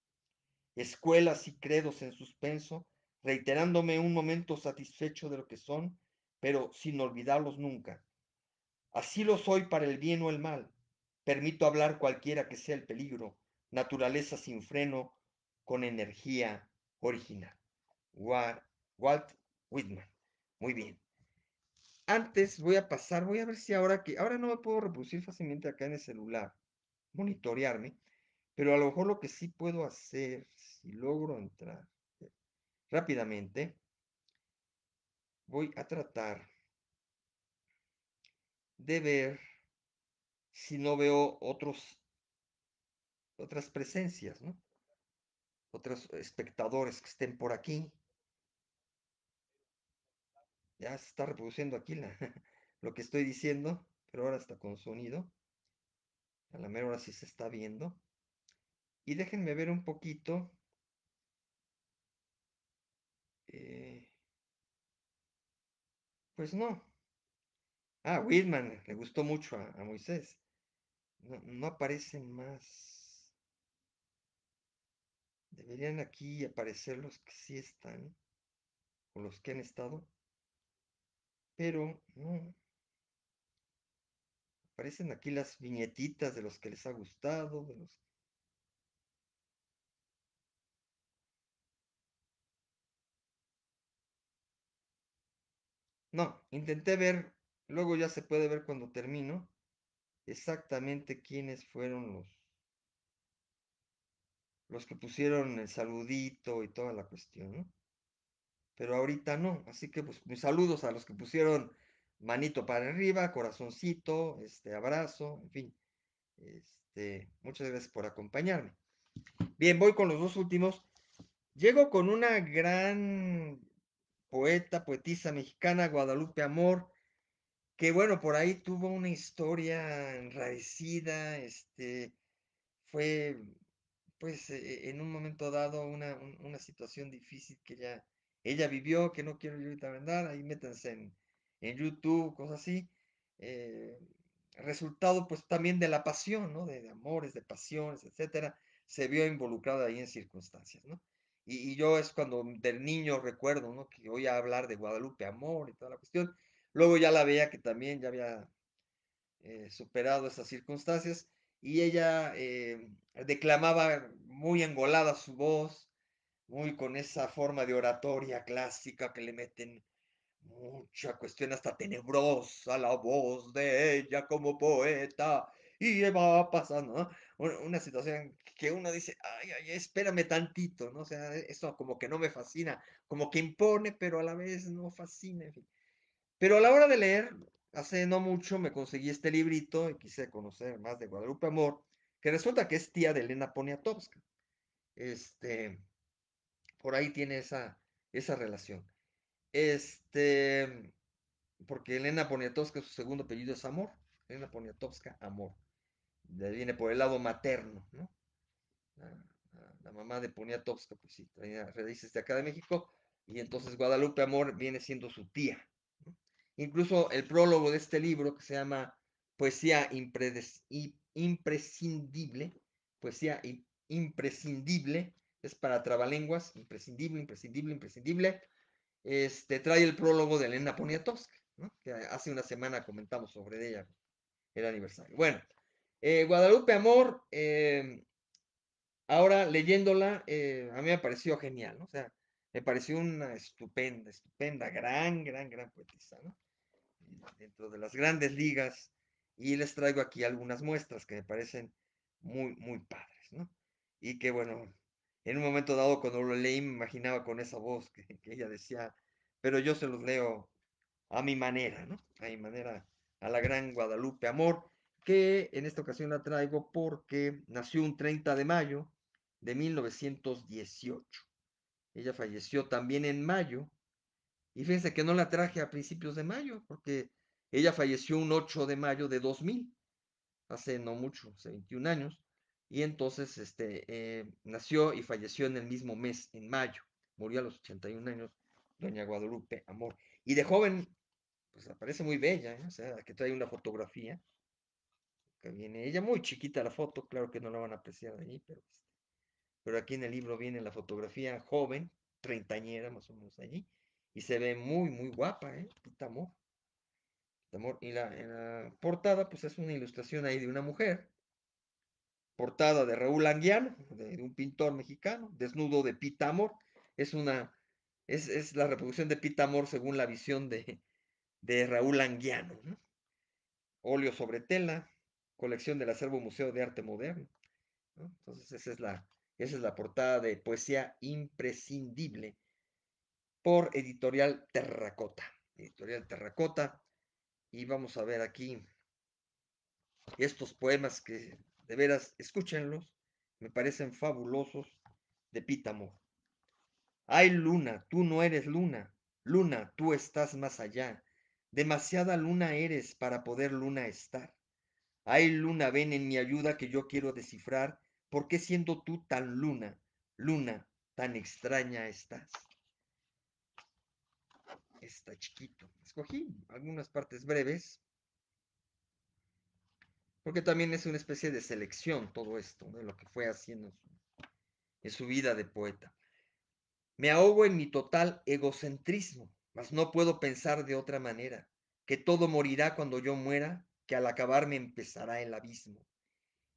Speaker 1: Escuelas y credos en suspenso, reiterándome un momento satisfecho de lo que son, pero sin olvidarlos nunca. Así lo soy para el bien o el mal. Permito hablar cualquiera que sea el peligro, naturaleza sin freno, con energía original. Walt Whitman. Muy bien. Antes voy a pasar, voy a ver si ahora que, ahora no me puedo reproducir fácilmente acá en el celular, monitorearme, pero a lo mejor lo que sí puedo hacer, si logro entrar eh, rápidamente, voy a tratar de ver si no veo otros, otras presencias, ¿no? Otros espectadores que estén por aquí. Ya se está reproduciendo aquí lo que estoy diciendo, pero ahora está con sonido. A la mera hora sí se está viendo. Y déjenme ver un poquito. Eh, pues no. Ah, Whitman le gustó mucho a, Moisés. No, aparecen más. Deberían aquí aparecer los que sí están o los que han estado, pero no. Aparecen aquí las viñetitas de los que les ha gustado, de los No, intenté ver, luego ya se puede ver cuando termino exactamente quiénes fueron los los que pusieron el saludito y toda la cuestión, ¿no? Pero ahorita no, así que pues mis saludos a los que pusieron manito para arriba, corazoncito, este abrazo, en fin. Este, muchas gracias por acompañarme. Bien, voy con los dos últimos. Llego con una gran poeta, poetisa mexicana, Guadalupe Amor, que bueno, por ahí tuvo una historia enrarecida, este, fue pues e-, en un momento dado una, una situación difícil que ya ella vivió, que no quiero yo ahorita ahí métanse en, YouTube, cosas así. Eh, resultado pues también de la pasión, ¿no? De, de amores, de pasiones, etcétera, se vio involucrada ahí en circunstancias, ¿no? Y, yo es cuando del niño recuerdo, ¿no? Que oía hablar de Guadalupe Amor y toda la cuestión. Luego ya la veía que también ya había eh, superado esas circunstancias y ella eh, declamaba muy engolada su voz, muy con esa forma de oratoria clásica que le meten mucha cuestión hasta tenebrosa la voz de ella como poeta y va pasando, ¿no? una situación que uno dice, ay, ay, espérame tantito, ¿no? O sea, eso como que no me fascina, como que impone, pero a la vez no fascina, en fin. Pero a la hora de leer, hace no mucho me conseguí este librito y quise conocer más de Guadalupe Amor, que resulta que es tía de Elena Poniatowska. Este, por ahí tiene esa, esa relación. Este, porque Elena Poniatowska, su segundo apellido es Amor. Elena Poniatowska, Amor viene por el lado materno, ¿no? La, mamá de Poniatowska, pues sí, raíces de acá de México, y entonces Guadalupe Amor viene siendo su tía. Incluso el prólogo de este libro, que se llama Poesía Imprescindible, Poesía Imprescindible, es para trabalenguas, imprescindible, imprescindible, imprescindible, este, trae el prólogo de Elena Poniatowska, ¿no? que hace una semana comentamos sobre ella, el aniversario. Bueno, eh, Guadalupe Amor, em, ahora leyéndola, eh, a mí me pareció genial, o sea, me pareció una estupenda, estupenda, gran, gran, gran poetisa, Dentro de las grandes ligas, y les traigo aquí algunas muestras que me parecen muy, muy padres, ¿no? Y que bueno, en un momento dado cuando lo leí me imaginaba con esa voz que, ella decía, pero yo se los leo a mi manera, ¿no? A mi manera, a la gran Guadalupe Amor que en esta ocasión la traigo porque nació un 30 de mayo de 1918. Ella falleció también en mayo. Y fíjense que no la traje a principios de mayo, porque ella falleció un 8 de mayo de 2000, hace no mucho, hace 21 años. Y entonces este, eh, nació y falleció en el mismo mes, en mayo. Murió a los 81 años, doña Guadalupe Amor. Y de joven, pues aparece muy bella, ¿eh? o sea, que trae una fotografía viene. Ella muy chiquita la foto, claro que no la van a apreciar ahí, pero, este, pero aquí en el libro viene la fotografía joven, treintañera más o menos allí, y se ve muy, muy guapa, ¿eh? Pita amor. amor. Y la, portada, pues es una ilustración ahí de una mujer, portada de Raúl Anguiano, de, un pintor mexicano, desnudo de Pita Amor. Es una, es, la reproducción de Pita Amor según la visión de, Raúl Anguiano, Óleo sobre tela, colección del acervo Museo de Arte Moderno. Entonces, esa es, la, esa es la portada de Poesía Imprescindible por Editorial Terracota. Editorial Terracota. Y vamos a ver aquí estos poemas que de veras escúchenlos, me parecen fabulosos de Pítamo. Ay luna, tú no eres luna, luna, tú estás más allá. Demasiada luna eres para poder luna estar. Ay, luna, ven en mi ayuda que yo quiero descifrar, ¿por qué siendo tú tan luna, luna, tan extraña estás? Está chiquito. Escogí algunas partes breves, porque también es una especie de selección todo esto, de lo que fue haciendo en su, en su vida de poeta. Me ahogo en mi total egocentrismo, mas no puedo pensar de otra manera, que todo morirá cuando yo muera que al acabar me empezará el abismo.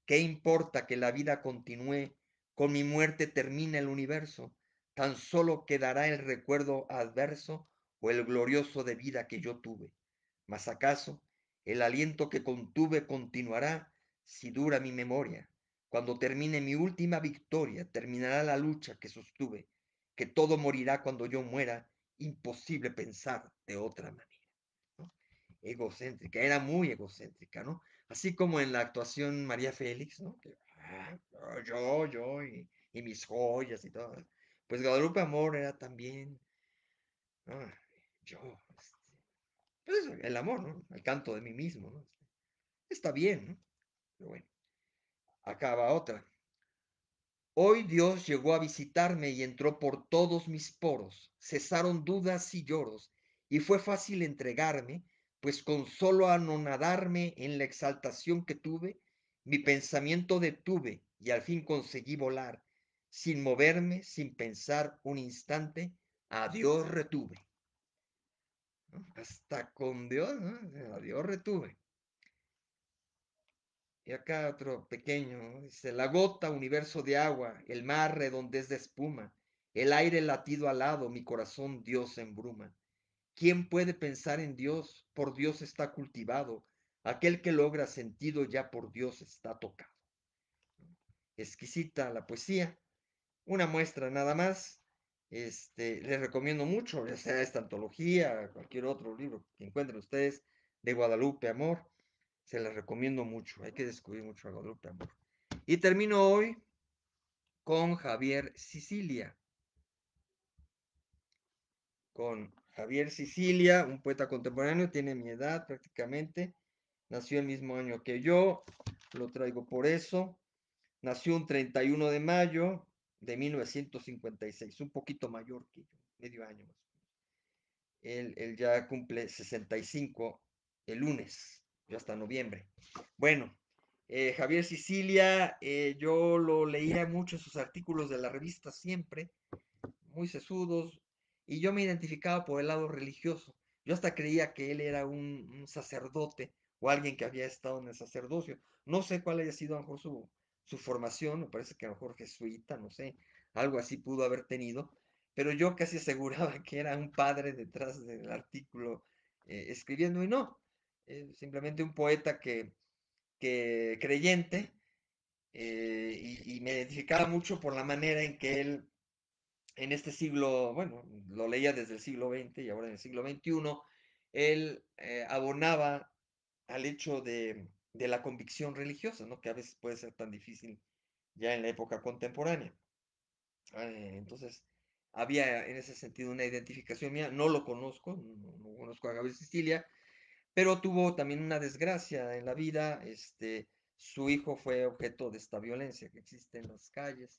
Speaker 1: ¿Qué importa que la vida continúe? Con mi muerte termina el universo. Tan solo quedará el recuerdo adverso o el glorioso de vida que yo tuve. Mas acaso el aliento que contuve continuará si dura mi memoria. Cuando termine mi última victoria, terminará la lucha que sostuve, que todo morirá cuando yo muera, imposible pensar de otra manera egocéntrica, era muy egocéntrica, ¿no? Así como en la actuación María Félix, ¿no? Ah, yo, yo, y, mis joyas y todo. Pues Guadalupe Amor era también, ah, yo, este, pues el amor, ¿no? El canto de mí mismo, ¿no? Este, está bien, ¿no? Pero bueno, acaba otra. Hoy Dios llegó a visitarme y entró por todos mis poros, cesaron dudas y lloros, y fue fácil entregarme pues con solo anonadarme en la exaltación que tuve, mi pensamiento detuve y al fin conseguí volar, sin moverme, sin pensar un instante, a Dios retuve. Hasta con Dios, a Dios retuve. Y acá otro pequeño, dice, la gota, universo de agua, el mar redondez de espuma, el aire latido alado, mi corazón Dios embruma. ¿Quién puede pensar en Dios? Por Dios está cultivado. Aquel que logra sentido ya por Dios está tocado. Exquisita la poesía. Una muestra nada más. Este, les recomiendo mucho, ya sea esta antología, cualquier otro libro que encuentren ustedes de Guadalupe Amor. Se las recomiendo mucho. Hay que descubrir mucho a Guadalupe Amor. Y termino hoy con Javier Sicilia. Con Javier Sicilia, un poeta contemporáneo, tiene mi edad prácticamente, nació el mismo año que yo, lo traigo por eso, nació un 31 de mayo de 1956, un poquito mayor que yo, medio año más. Él, ya cumple 65 el lunes, ya hasta noviembre. Bueno, eh, Javier Sicilia, eh, yo lo leía mucho sus artículos de la revista siempre, muy sesudos, y yo me identificaba por el lado religioso. Yo hasta creía que él era un, sacerdote o alguien que había estado en el sacerdocio. No sé cuál haya sido a lo mejor su, formación, me parece que a lo mejor jesuita, no sé, algo así pudo haber tenido, pero yo casi aseguraba que era un padre detrás del artículo eh, escribiendo y no, eh, simplemente un poeta que, creyente eh, y, me identificaba mucho por la manera en que él en este siglo, bueno, lo leía desde el siglo XX y ahora en el siglo XXI, él eh, abonaba al hecho de, la convicción religiosa, ¿no? que a veces puede ser tan difícil ya en la época contemporánea. Eh, entonces, había en ese sentido una identificación mía, no lo conozco, no, conozco a Gabriel Sicilia, pero tuvo también una desgracia en la vida, este, su hijo fue objeto de esta violencia que existe en las calles,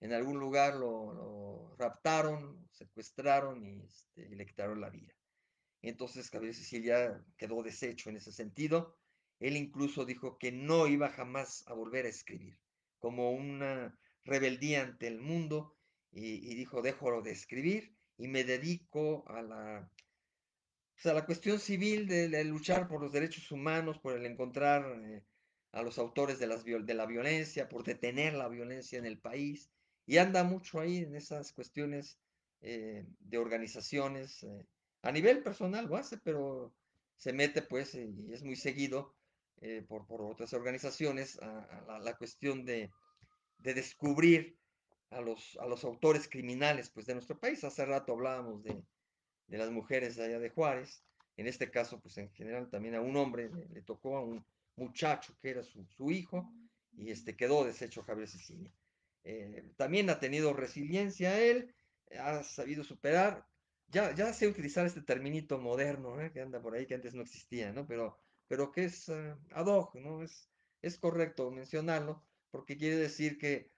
Speaker 1: en algún lugar lo, raptaron, secuestraron este, y, le quitaron la vida. Entonces Gabriel Cecilia quedó deshecho en ese sentido. Él incluso dijo que no iba jamás a volver a escribir, como una rebeldía ante el mundo, y, dijo, dejo de escribir y me dedico a la, pues, la cuestión civil de, luchar por los derechos humanos, por el encontrar eh, a los autores de, las, de, la violencia, por detener la violencia en el país, y anda mucho ahí en esas cuestiones eh, de organizaciones. Eh, a nivel personal lo hace, pero se mete pues eh, y es muy seguido por, por, otras organizaciones a, la, cuestión de, descubrir a los, a los, autores criminales pues de nuestro país. Hace rato hablábamos de, las mujeres de allá de Juárez. En este caso, pues en general también a un hombre le, tocó a un muchacho que era su, hijo y este quedó deshecho Javier Sicilia. Eh, también ha tenido resiliencia él, ha sabido superar. Ya, ya sé utilizar este terminito moderno ¿eh? que anda por ahí, que antes no existía, Pero, pero que es eh, ad hoc, ¿no? Es, es correcto mencionarlo, porque quiere decir que,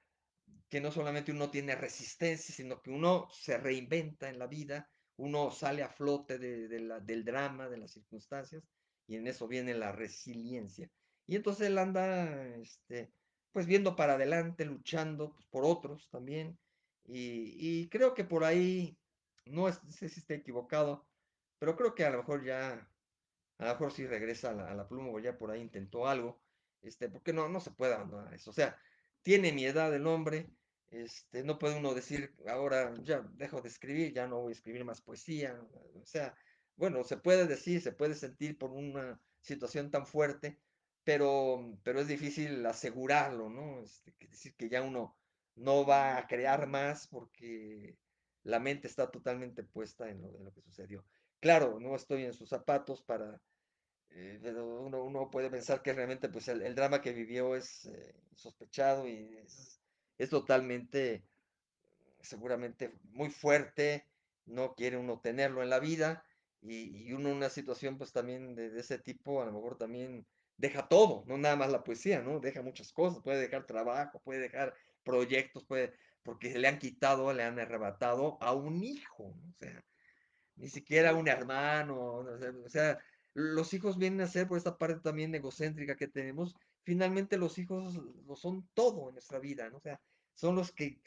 Speaker 1: que no solamente uno tiene resistencia, sino que uno se reinventa en la vida, uno sale a flote de, la, del drama, de las circunstancias, y en eso viene la resiliencia. Y entonces él anda este, pues viendo para adelante, luchando pues, por otros también. Y, creo que por ahí, no sé si esté equivocado, pero creo que a lo mejor ya, a lo mejor sí regresa a la, pluma o ya por ahí intentó algo, este, porque no, no se puede abandonar eso. O sea, tiene mi edad el hombre, este, no puede uno decir, ahora ya dejo de escribir, ya no voy a escribir más poesía. O sea, bueno, se puede decir, se puede sentir por una situación tan fuerte, pero, pero es difícil asegurarlo, ¿no? es este, decir, que ya uno no va a crear más porque la mente está totalmente puesta en lo, que sucedió. Claro, no estoy en sus zapatos para, eh, pero uno, puede pensar que realmente pues el, drama que vivió es eh, sospechado y es, totalmente, seguramente muy fuerte, no quiere uno tenerlo en la vida y, uno en una situación pues también de ese tipo a lo mejor también deja todo, no nada más la poesía, ¿no? Deja muchas cosas, puede dejar trabajo, puede dejar proyectos, puede, porque le han quitado, le han arrebatado a un hijo, o sea, ni siquiera a un hermano, o sea, los hijos vienen a ser por esta parte también egocéntrica que tenemos, finalmente los hijos lo son todo en nuestra vida, ¿no? O sea, son los que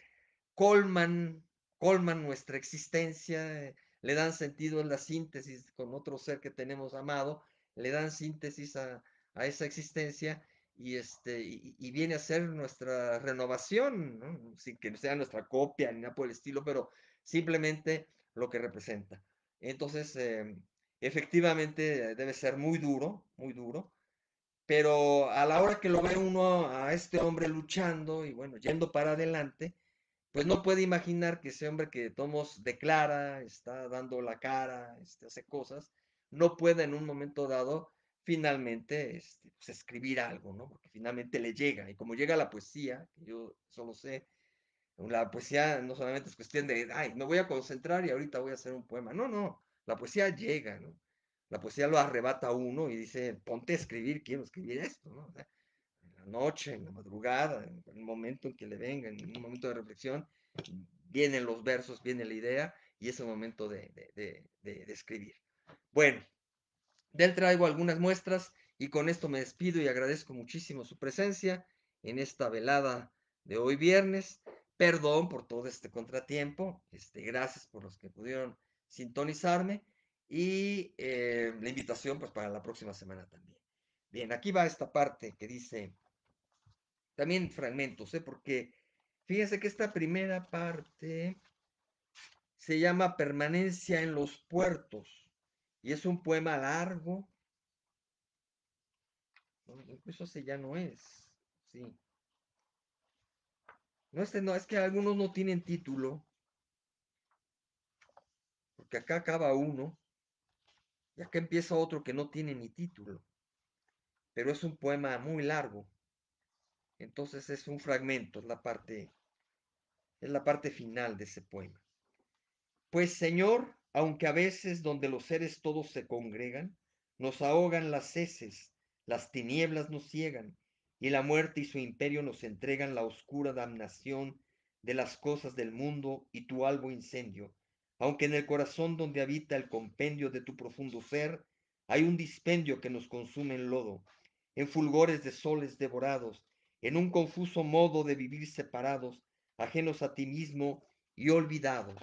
Speaker 1: colman, colman nuestra existencia, le dan sentido en la síntesis con otro ser que tenemos amado, le dan síntesis a, a esa existencia y, este, y, viene a ser nuestra renovación, sin que sea nuestra copia ni nada por el estilo, pero simplemente lo que representa. Entonces, em, efectivamente debe ser muy duro, muy duro, pero a la hora que lo ve uno a este hombre luchando y bueno, yendo para adelante, pues no puede imaginar que ese hombre que Tomos declara, está dando la cara, este, hace cosas, no puede en un momento dado finalmente este, pues, escribir algo, ¿no? Porque finalmente le llega. Y como llega la poesía, yo solo sé, la poesía no solamente es cuestión de, ay, me voy a concentrar y ahorita voy a hacer un poema. No, no, la poesía llega, ¿no? La poesía lo arrebata a uno y dice, ponte a escribir, quiero escribir esto, ¿no? en la noche, en la madrugada, en el momento en que le venga, en un momento de reflexión, vienen los versos, viene la idea y es el momento de escribir. Bueno, del traigo algunas muestras y con esto me despido y agradezco muchísimo su presencia en esta velada de hoy viernes. Perdón por todo este contratiempo. Este, gracias por los que pudieron sintonizarme y eh, la invitación pues para la próxima semana también. Bien, aquí va esta parte que dice también fragmentos, ¿eh? porque fíjense que esta primera parte se llama permanencia en los puertos. Y es un poema largo. incluso pues, ese ya no es. Sí. No, este no, es que algunos no tienen título. Porque acá acaba uno. Y acá empieza otro que no tiene ni título. Pero es un poema muy largo. Entonces es un fragmento, es la parte, es la parte final de ese poema. Pues Señor, aunque a veces donde los seres todos se congregan, nos ahogan las heces, las tinieblas nos ciegan, y la muerte y su imperio nos entregan la oscura damnación de las cosas del mundo y tu albo incendio, aunque en el corazón donde habita el compendio de tu profundo ser, hay un dispendio que nos consume en lodo, en fulgores de soles devorados, en un confuso modo de vivir separados, ajenos a ti mismo y olvidados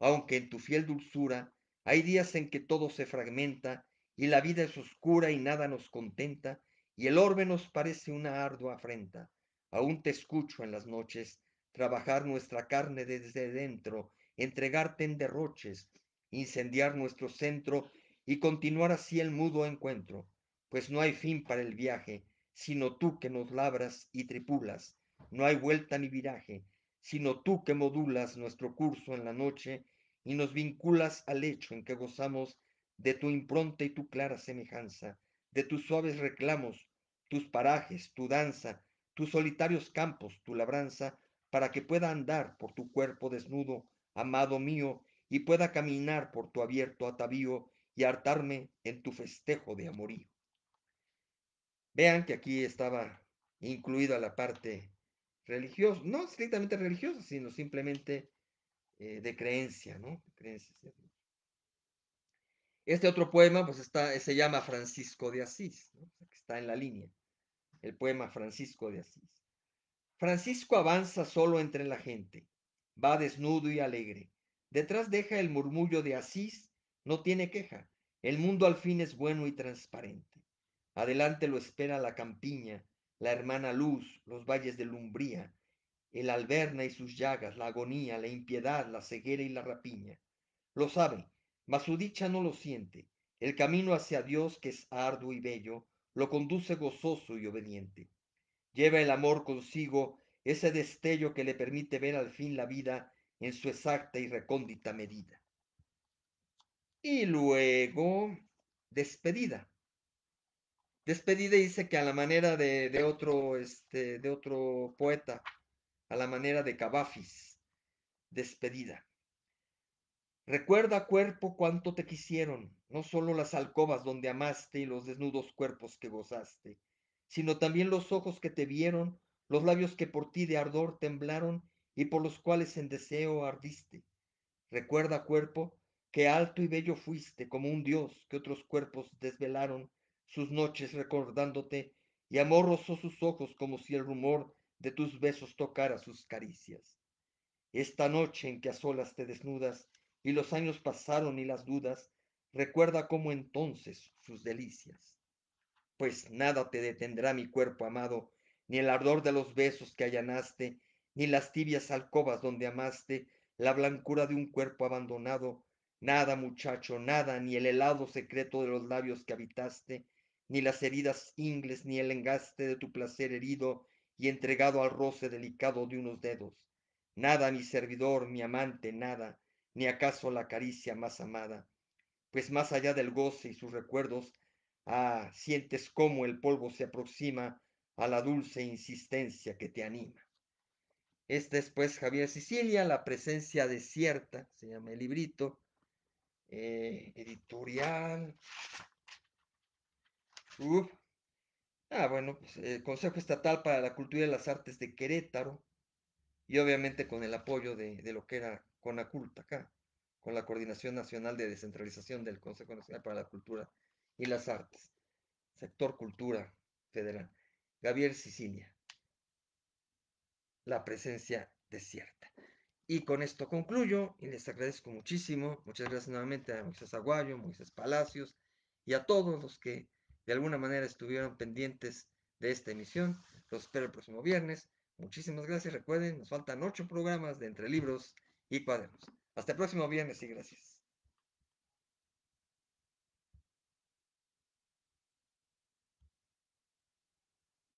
Speaker 1: aunque en tu fiel dulzura hay días en que todo se fragmenta y la vida es oscura y nada nos contenta y el orbe nos parece una ardua afrenta. Aún te escucho en las noches trabajar nuestra carne desde dentro, entregarte en derroches, incendiar nuestro centro y continuar así el mudo encuentro, pues no hay fin para el viaje, sino tú que nos labras y tripulas. No hay vuelta ni viraje, sino tú que modulas nuestro curso en la noche y nos vinculas al hecho en que gozamos de tu impronta y tu clara semejanza, de tus suaves reclamos, tus parajes, tu danza, tus solitarios campos, tu labranza, para que pueda andar por tu cuerpo desnudo, amado mío, y pueda caminar por tu abierto atavío y hartarme en tu festejo de amorío. Vean que aquí estaba incluida la parte religioso, no estrictamente religioso, sino simplemente eh, de creencia, ¿no? Este otro poema, pues está, se llama Francisco de Asís, que está en la línea, el poema Francisco de Asís. Francisco avanza solo entre la gente, va desnudo y alegre. Detrás deja el murmullo de Asís, no tiene queja. El mundo al fin es bueno y transparente. Adelante lo espera la campiña, la hermana luz, los valles de Lumbría, el alberna y sus llagas, la agonía, la impiedad, la ceguera y la rapiña. Lo sabe, mas su dicha no lo siente. El camino hacia Dios, que es arduo y bello, lo conduce gozoso y obediente. Lleva el amor consigo ese destello que le permite ver al fin la vida en su exacta y recóndita medida. Y luego, despedida. Despedida dice que a la manera de, otro, este, de otro poeta, a la manera de Cavafis. Despedida. Recuerda, cuerpo, cuánto te quisieron, no solo las alcobas donde amaste y los desnudos cuerpos que gozaste, sino también los ojos que te vieron, los labios que por ti de ardor temblaron y por los cuales en deseo ardiste. Recuerda, cuerpo, que alto y bello fuiste como un dios que otros cuerpos desvelaron sus noches recordándote y amor rozó sus ojos como si el rumor de tus besos tocara sus caricias. Esta noche en que a solas te desnudas y los años pasaron y las dudas, recuerda como entonces sus delicias. Pues nada te detendrá mi cuerpo amado, ni el ardor de los besos que allanaste, ni las tibias alcobas donde amaste, la blancura de un cuerpo abandonado, nada muchacho, nada, ni el helado secreto de los labios que habitaste, ni las heridas ingles, ni el engaste de tu placer herido y entregado al roce delicado de unos dedos. Nada, mi servidor, mi amante, nada, ni acaso la caricia más amada. Pues más allá del goce y sus recuerdos, ah, sientes cómo el polvo se aproxima a la dulce insistencia que te anima. Este es pues Javier Sicilia, La presencia desierta, se llama el librito, eh, editorial Ah, bueno, el pues, eh, Consejo Estatal para la Cultura y las Artes de Querétaro, y obviamente con el apoyo de, lo que era Conaculta acá, con la Coordinación Nacional de Descentralización del Consejo Nacional para la Cultura y las Artes, sector cultura federal. Gabriel Sicilia, la presencia desierta. Y con esto concluyo y les agradezco muchísimo. Muchas gracias nuevamente a Moisés Aguayo, Moisés Palacios y a todos los que de alguna manera estuvieron pendientes de esta emisión. Los espero el próximo viernes. Muchísimas gracias. Recuerden, nos faltan ocho programas de entre libros y cuadernos. Hasta el próximo viernes y gracias.